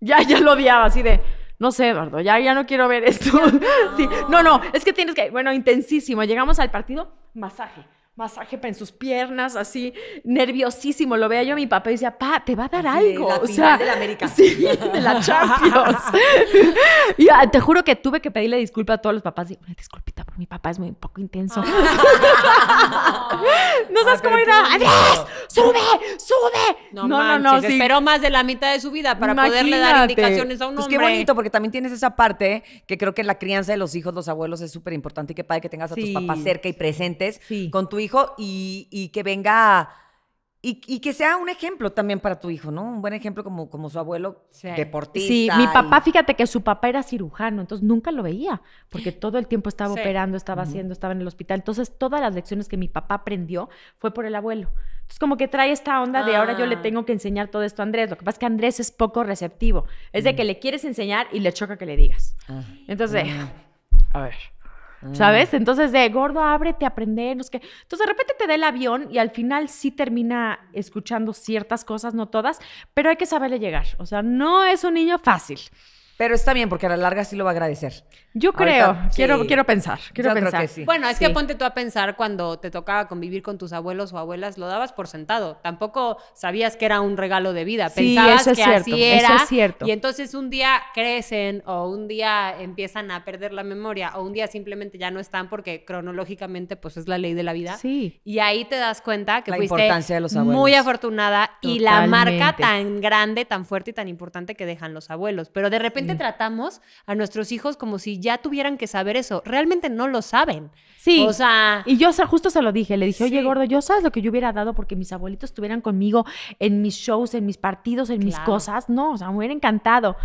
Ya, ya lo odiaba, así de no sé, Eduardo, ya, ya no quiero ver esto. Sí. no, no, es que tienes que, bueno, intensísimo. Llegamos al partido, masaje masaje en sus piernas, así, nerviosísimo. Lo veía yo a mi papá y decía, pa, te va a dar algo. final de la América. de la Champions. y ah, te juro que tuve que pedirle disculpa a todos los papás. una disculpita por mi papá, es muy poco intenso. Ah. no sabes ah, cómo ir a, ¡Adiós! ¡Sube! ¡Sube! No, no, no. no Esperó más de la mitad de su vida para poderle dar indicaciones a un hombre. Pues qué bonito, porque también tienes esa parte que creo que la crianza de los hijos, los abuelos, es súper importante y que padre que tengas a tus papás cerca y presentes con tu hijo hijo y, que venga... Y, que sea un ejemplo también para tu hijo, ¿no? Un buen ejemplo como, como su abuelo deportista. Sí, mi papá, fíjate que su papá era cirujano, entonces nunca lo veía, porque todo el tiempo estaba operando, estaba haciendo, estaba en el hospital. Entonces, todas las lecciones que mi papá aprendió fue por el abuelo. Entonces, como que trae esta onda de ahora yo le ah. tengo que enseñar todo esto a Andrés. Lo que pasa es que Andrés es poco receptivo. Es de que le quieres enseñar y le choca que le digas. Ah. Entonces, mm. a ver Mm. ¿sabes? Entonces de gordo, ábrete, aprende, no sé Entonces de repente te da el avión y al final sí termina escuchando ciertas cosas, no todas, pero hay que saberle llegar. O sea, no es un niño fácil. Pero está bien, porque a la larga sí lo va a agradecer. Yo creo, quiero, quiero pensar, quiero pensar. Bueno, es que ponte tú a pensar cuando te tocaba convivir con tus abuelos o abuelas, lo dabas por sentado. Tampoco sabías que era un regalo de vida. Pensabas es que cierto, así era. Eso es cierto. Y entonces un día crecen o un día empiezan a perder la memoria o un día simplemente ya no están porque cronológicamente pues es la ley de la vida. Sí. Y ahí te das cuenta que fuiste muy afortunada y la marca tan grande, tan fuerte y tan importante que dejan los abuelos. Pero de repente tratamos a nuestros hijos como si ya tuvieran que saber eso. Realmente no lo saben. Sí. O sea. Y yo justo se lo dije. Le dije, oye, gordo, yo sabes lo que yo hubiera dado porque mis abuelitos estuvieran conmigo en mis shows, en mis partidos, en mis cosas. No, o sea, me hubiera encantado.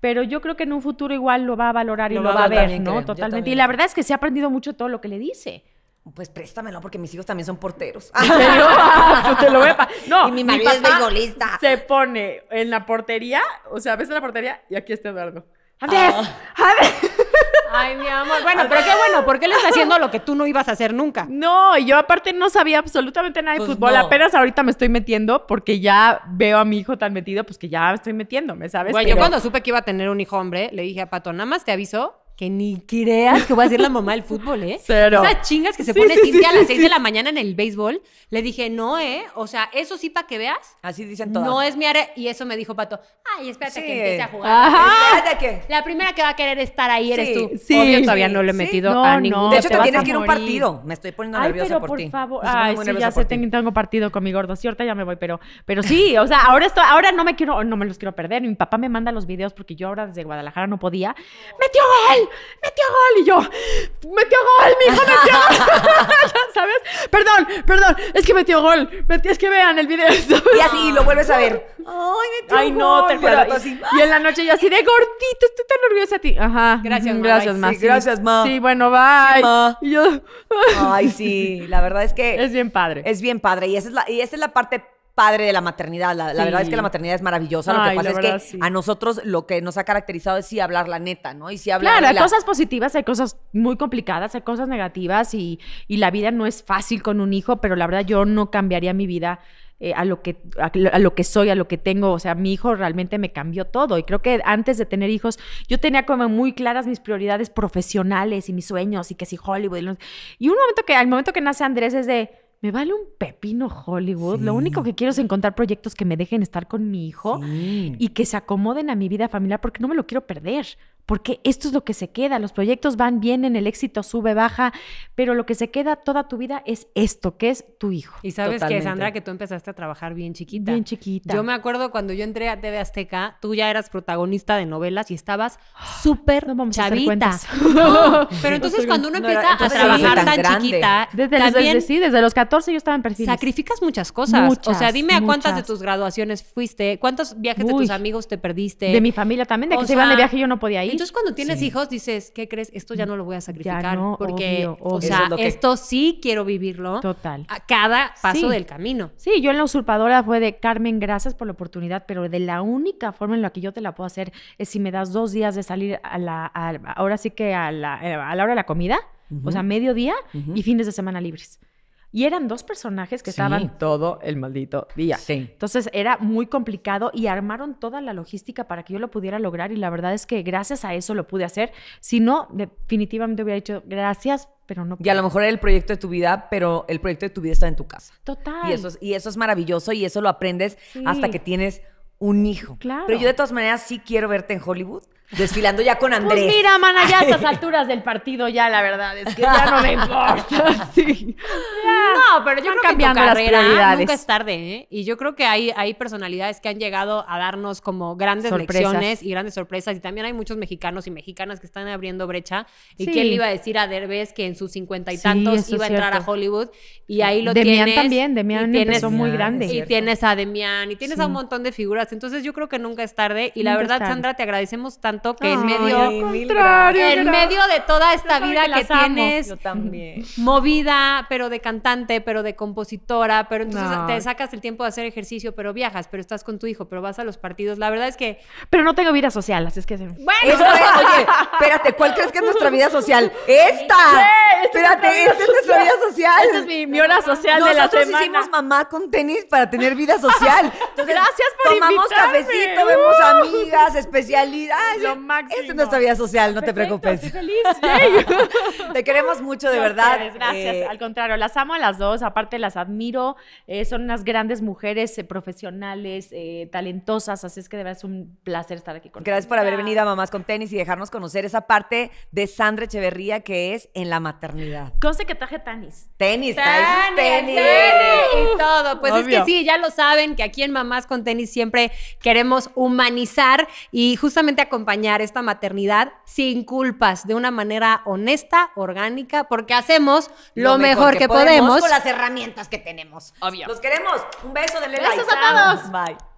Pero yo creo que en un futuro igual lo va a valorar y lo, va, a ver, ¿no? Totalmente. Y la verdad es que se ha aprendido mucho todo lo que le dice pues préstamelo porque mis hijos también son porteros. ¿En pues te lo voy No, y mi marido es beisbolista. Se pone en la portería, o sea, ves en la portería y aquí está Eduardo. ¡Andrés! Ah. Ay, mi amor. Bueno, pero qué bueno, ¿Por qué le está haciendo lo que tú no ibas a hacer nunca. No, yo aparte no sabía absolutamente nada de pues fútbol. Apenas ahorita me estoy metiendo porque ya veo a mi hijo tan metido, pues que ya estoy metiendo, sabes? Bueno, yo cuando supe que iba a tener un hijo hombre, le dije a Pato, nada más te aviso que ni creas que voy a ser la mamá del fútbol, ¿eh? Esas chingas que se pone sí, a las 6 de la mañana en el béisbol. Le dije, no, ¿eh? O sea, eso sí, para que veas. Así dicen todas. No es mi área. Y eso me dijo Pato, ay, espérate que empiece a jugar. Ajá. Espérate que. La primera que va a querer estar ahí eres tú. Sí. Obvio, todavía no le he metido a ninguno. De hecho, te, tienes que ir a un partido. Me estoy poniendo ay, pero por, favor. Ay, sí, ya sé, tengo partido con mi gordo. si ya me voy, pero, pero sí, o sea, ahora, estoy, ahora no me quiero, no me los quiero perder. Mi papá me manda los videos porque yo ahora desde Guadalajara no podía. ¡Metió él! metió gol. Y yo, metió gol, mi hijo metió gol. ¿Sabes? Perdón, perdón, es que metió gol. Es que vean el video. Y así lo vuelves a ver. Ay, metió Ay, no, te Así. Y en la noche yo así de gordito, estoy tan nerviosa de ti. Ajá. Gracias, ma. Gracias, ma. Sí, gracias, ma. Sí, bueno, bye. ma. Ay, sí, la verdad es que. Es bien padre. Es bien padre. Y esa es la, y esa es la parte padre de la maternidad. La, verdad es que la maternidad es maravillosa. lo que pasa es que a nosotros lo que nos ha caracterizado es sí hablar la neta, ¿no? Y sí hablar. Claro, hay cosas positivas, hay cosas muy complicadas, hay cosas negativas y, la vida no es fácil con un hijo, pero la verdad yo no cambiaría mi vida. Eh, a, lo que, a, lo que soy, a lo que tengo. O sea, mi hijo realmente me cambió todo. Y creo que antes de tener hijos, yo tenía como muy claras mis prioridades profesionales y mis sueños y que si Hollywood. y un momento que, al momento que nace Andrés es de, me vale un pepino Hollywood. Lo único que quiero es encontrar proyectos que me dejen estar con mi hijo y que se acomoden a mi vida familiar porque no me lo quiero perder porque esto es lo que se queda. Los proyectos van, bien en el éxito sube, baja, pero lo que se queda toda tu vida es esto, que es tu hijo. Y sabes que, Sandra, que tú empezaste a trabajar bien chiquita. Bien chiquita. Yo me acuerdo cuando yo entré a TV Azteca, tú ya eras protagonista de novelas y estabas súper chavita. pero entonces cuando uno empieza a trabajar tan, chiquita, desde, también, sí, desde, los 14 yo estaba en perfil. Sacrificas muchas cosas. Muchas, o sea, dime a cuántas de tus graduaciones fuiste, cuántos viajes de tus amigos te perdiste. De mi familia también, de que se iban de viaje yo no podía ir. Entonces, cuando tienes hijos, dices, ¿qué crees? Esto ya no lo voy a sacrificar. porque, o sea, esto sí quiero vivirlo. Total. A cada paso del camino. Sí, yo en La Usurpadora fue de Carmen, gracias por la oportunidad, pero de la única forma en la que yo te la puedo hacer es si me das dos días de salir a la. ahora sí que eh, a la, hora de la comida. O sea, mediodía y fines de semana libres. Y eran dos personajes que estaban todo el maldito día. Sí. Entonces era muy complicado y armaron toda la logística para que yo lo pudiera lograr y la verdad es que gracias a eso lo pude hacer. Si no, definitivamente hubiera dicho gracias, pero no. Y a lo mejor era el proyecto de tu vida, pero el proyecto de tu vida está en tu casa. Total. Y eso es, y eso es maravilloso y eso lo aprendes hasta que tienes un hijo. Claro. Pero yo de todas maneras sí quiero verte en Hollywood. Desfilando ya con pues Andrés. Pues mira, mana, ya a estas alturas del partido, ya la verdad es que ya no me importa. No, pero yo creo que carrera nunca es tarde, ¿eh? Y yo creo que hay, hay personalidades que han llegado a darnos como grandes sorpresas. lecciones y grandes sorpresas. Y también hay muchos mexicanos y mexicanas que están abriendo brecha. ¿Y quién le iba a decir a Derbez que en sus cincuenta y tantos iba a entrar a Hollywood? Y ahí lo tienes Demián también, Demian son muy ah, grande. Y tienes a Demián y tienes a un montón de figuras. Entonces yo creo que nunca es tarde. Y la verdad, Sandra, te agradecemos tanto que en medio en medio de toda esta vida que, tienes movida, pero de cantante, pero de compositora, pero entonces te sacas el tiempo de hacer ejercicio, pero viajas, pero estás con tu hijo, pero vas a los partidos. La verdad es que pero no tengo vida social, así es que Bueno, espérate, ¿cuál crees que es nuestra vida social? Esta. espérate, esta, es nuestra vida social. Esta es mi, mi hora social de la semana. Nosotros hicimos mamá con tenis para tener vida social. gracias por tomamos cafecito, vemos uh. amigas, especialidades máximo. es nuestra vida social, no te preocupes. te queremos mucho, de verdad. gracias. Eh, Al contrario, las amo a las dos. Aparte, las admiro. Eh, son unas grandes mujeres eh, profesionales, talentosas. Así es que de verdad es un placer estar aquí con Gracias por haber venido a Mamás con Tenis y dejarnos conocer esa parte de Sandra Echeverría que es en la maternidad. se que traje tenis. Tenis, tenis. tenis. Y todo. Pues es que sí, ya lo saben que aquí en Mamás con Tenis siempre queremos humanizar y justamente acompañar esta maternidad sin culpas, de una manera honesta, orgánica, porque hacemos lo, mejor, que, podemos, con las herramientas que tenemos. Obvio. Los queremos. Un beso de Gracias a todos. Bye.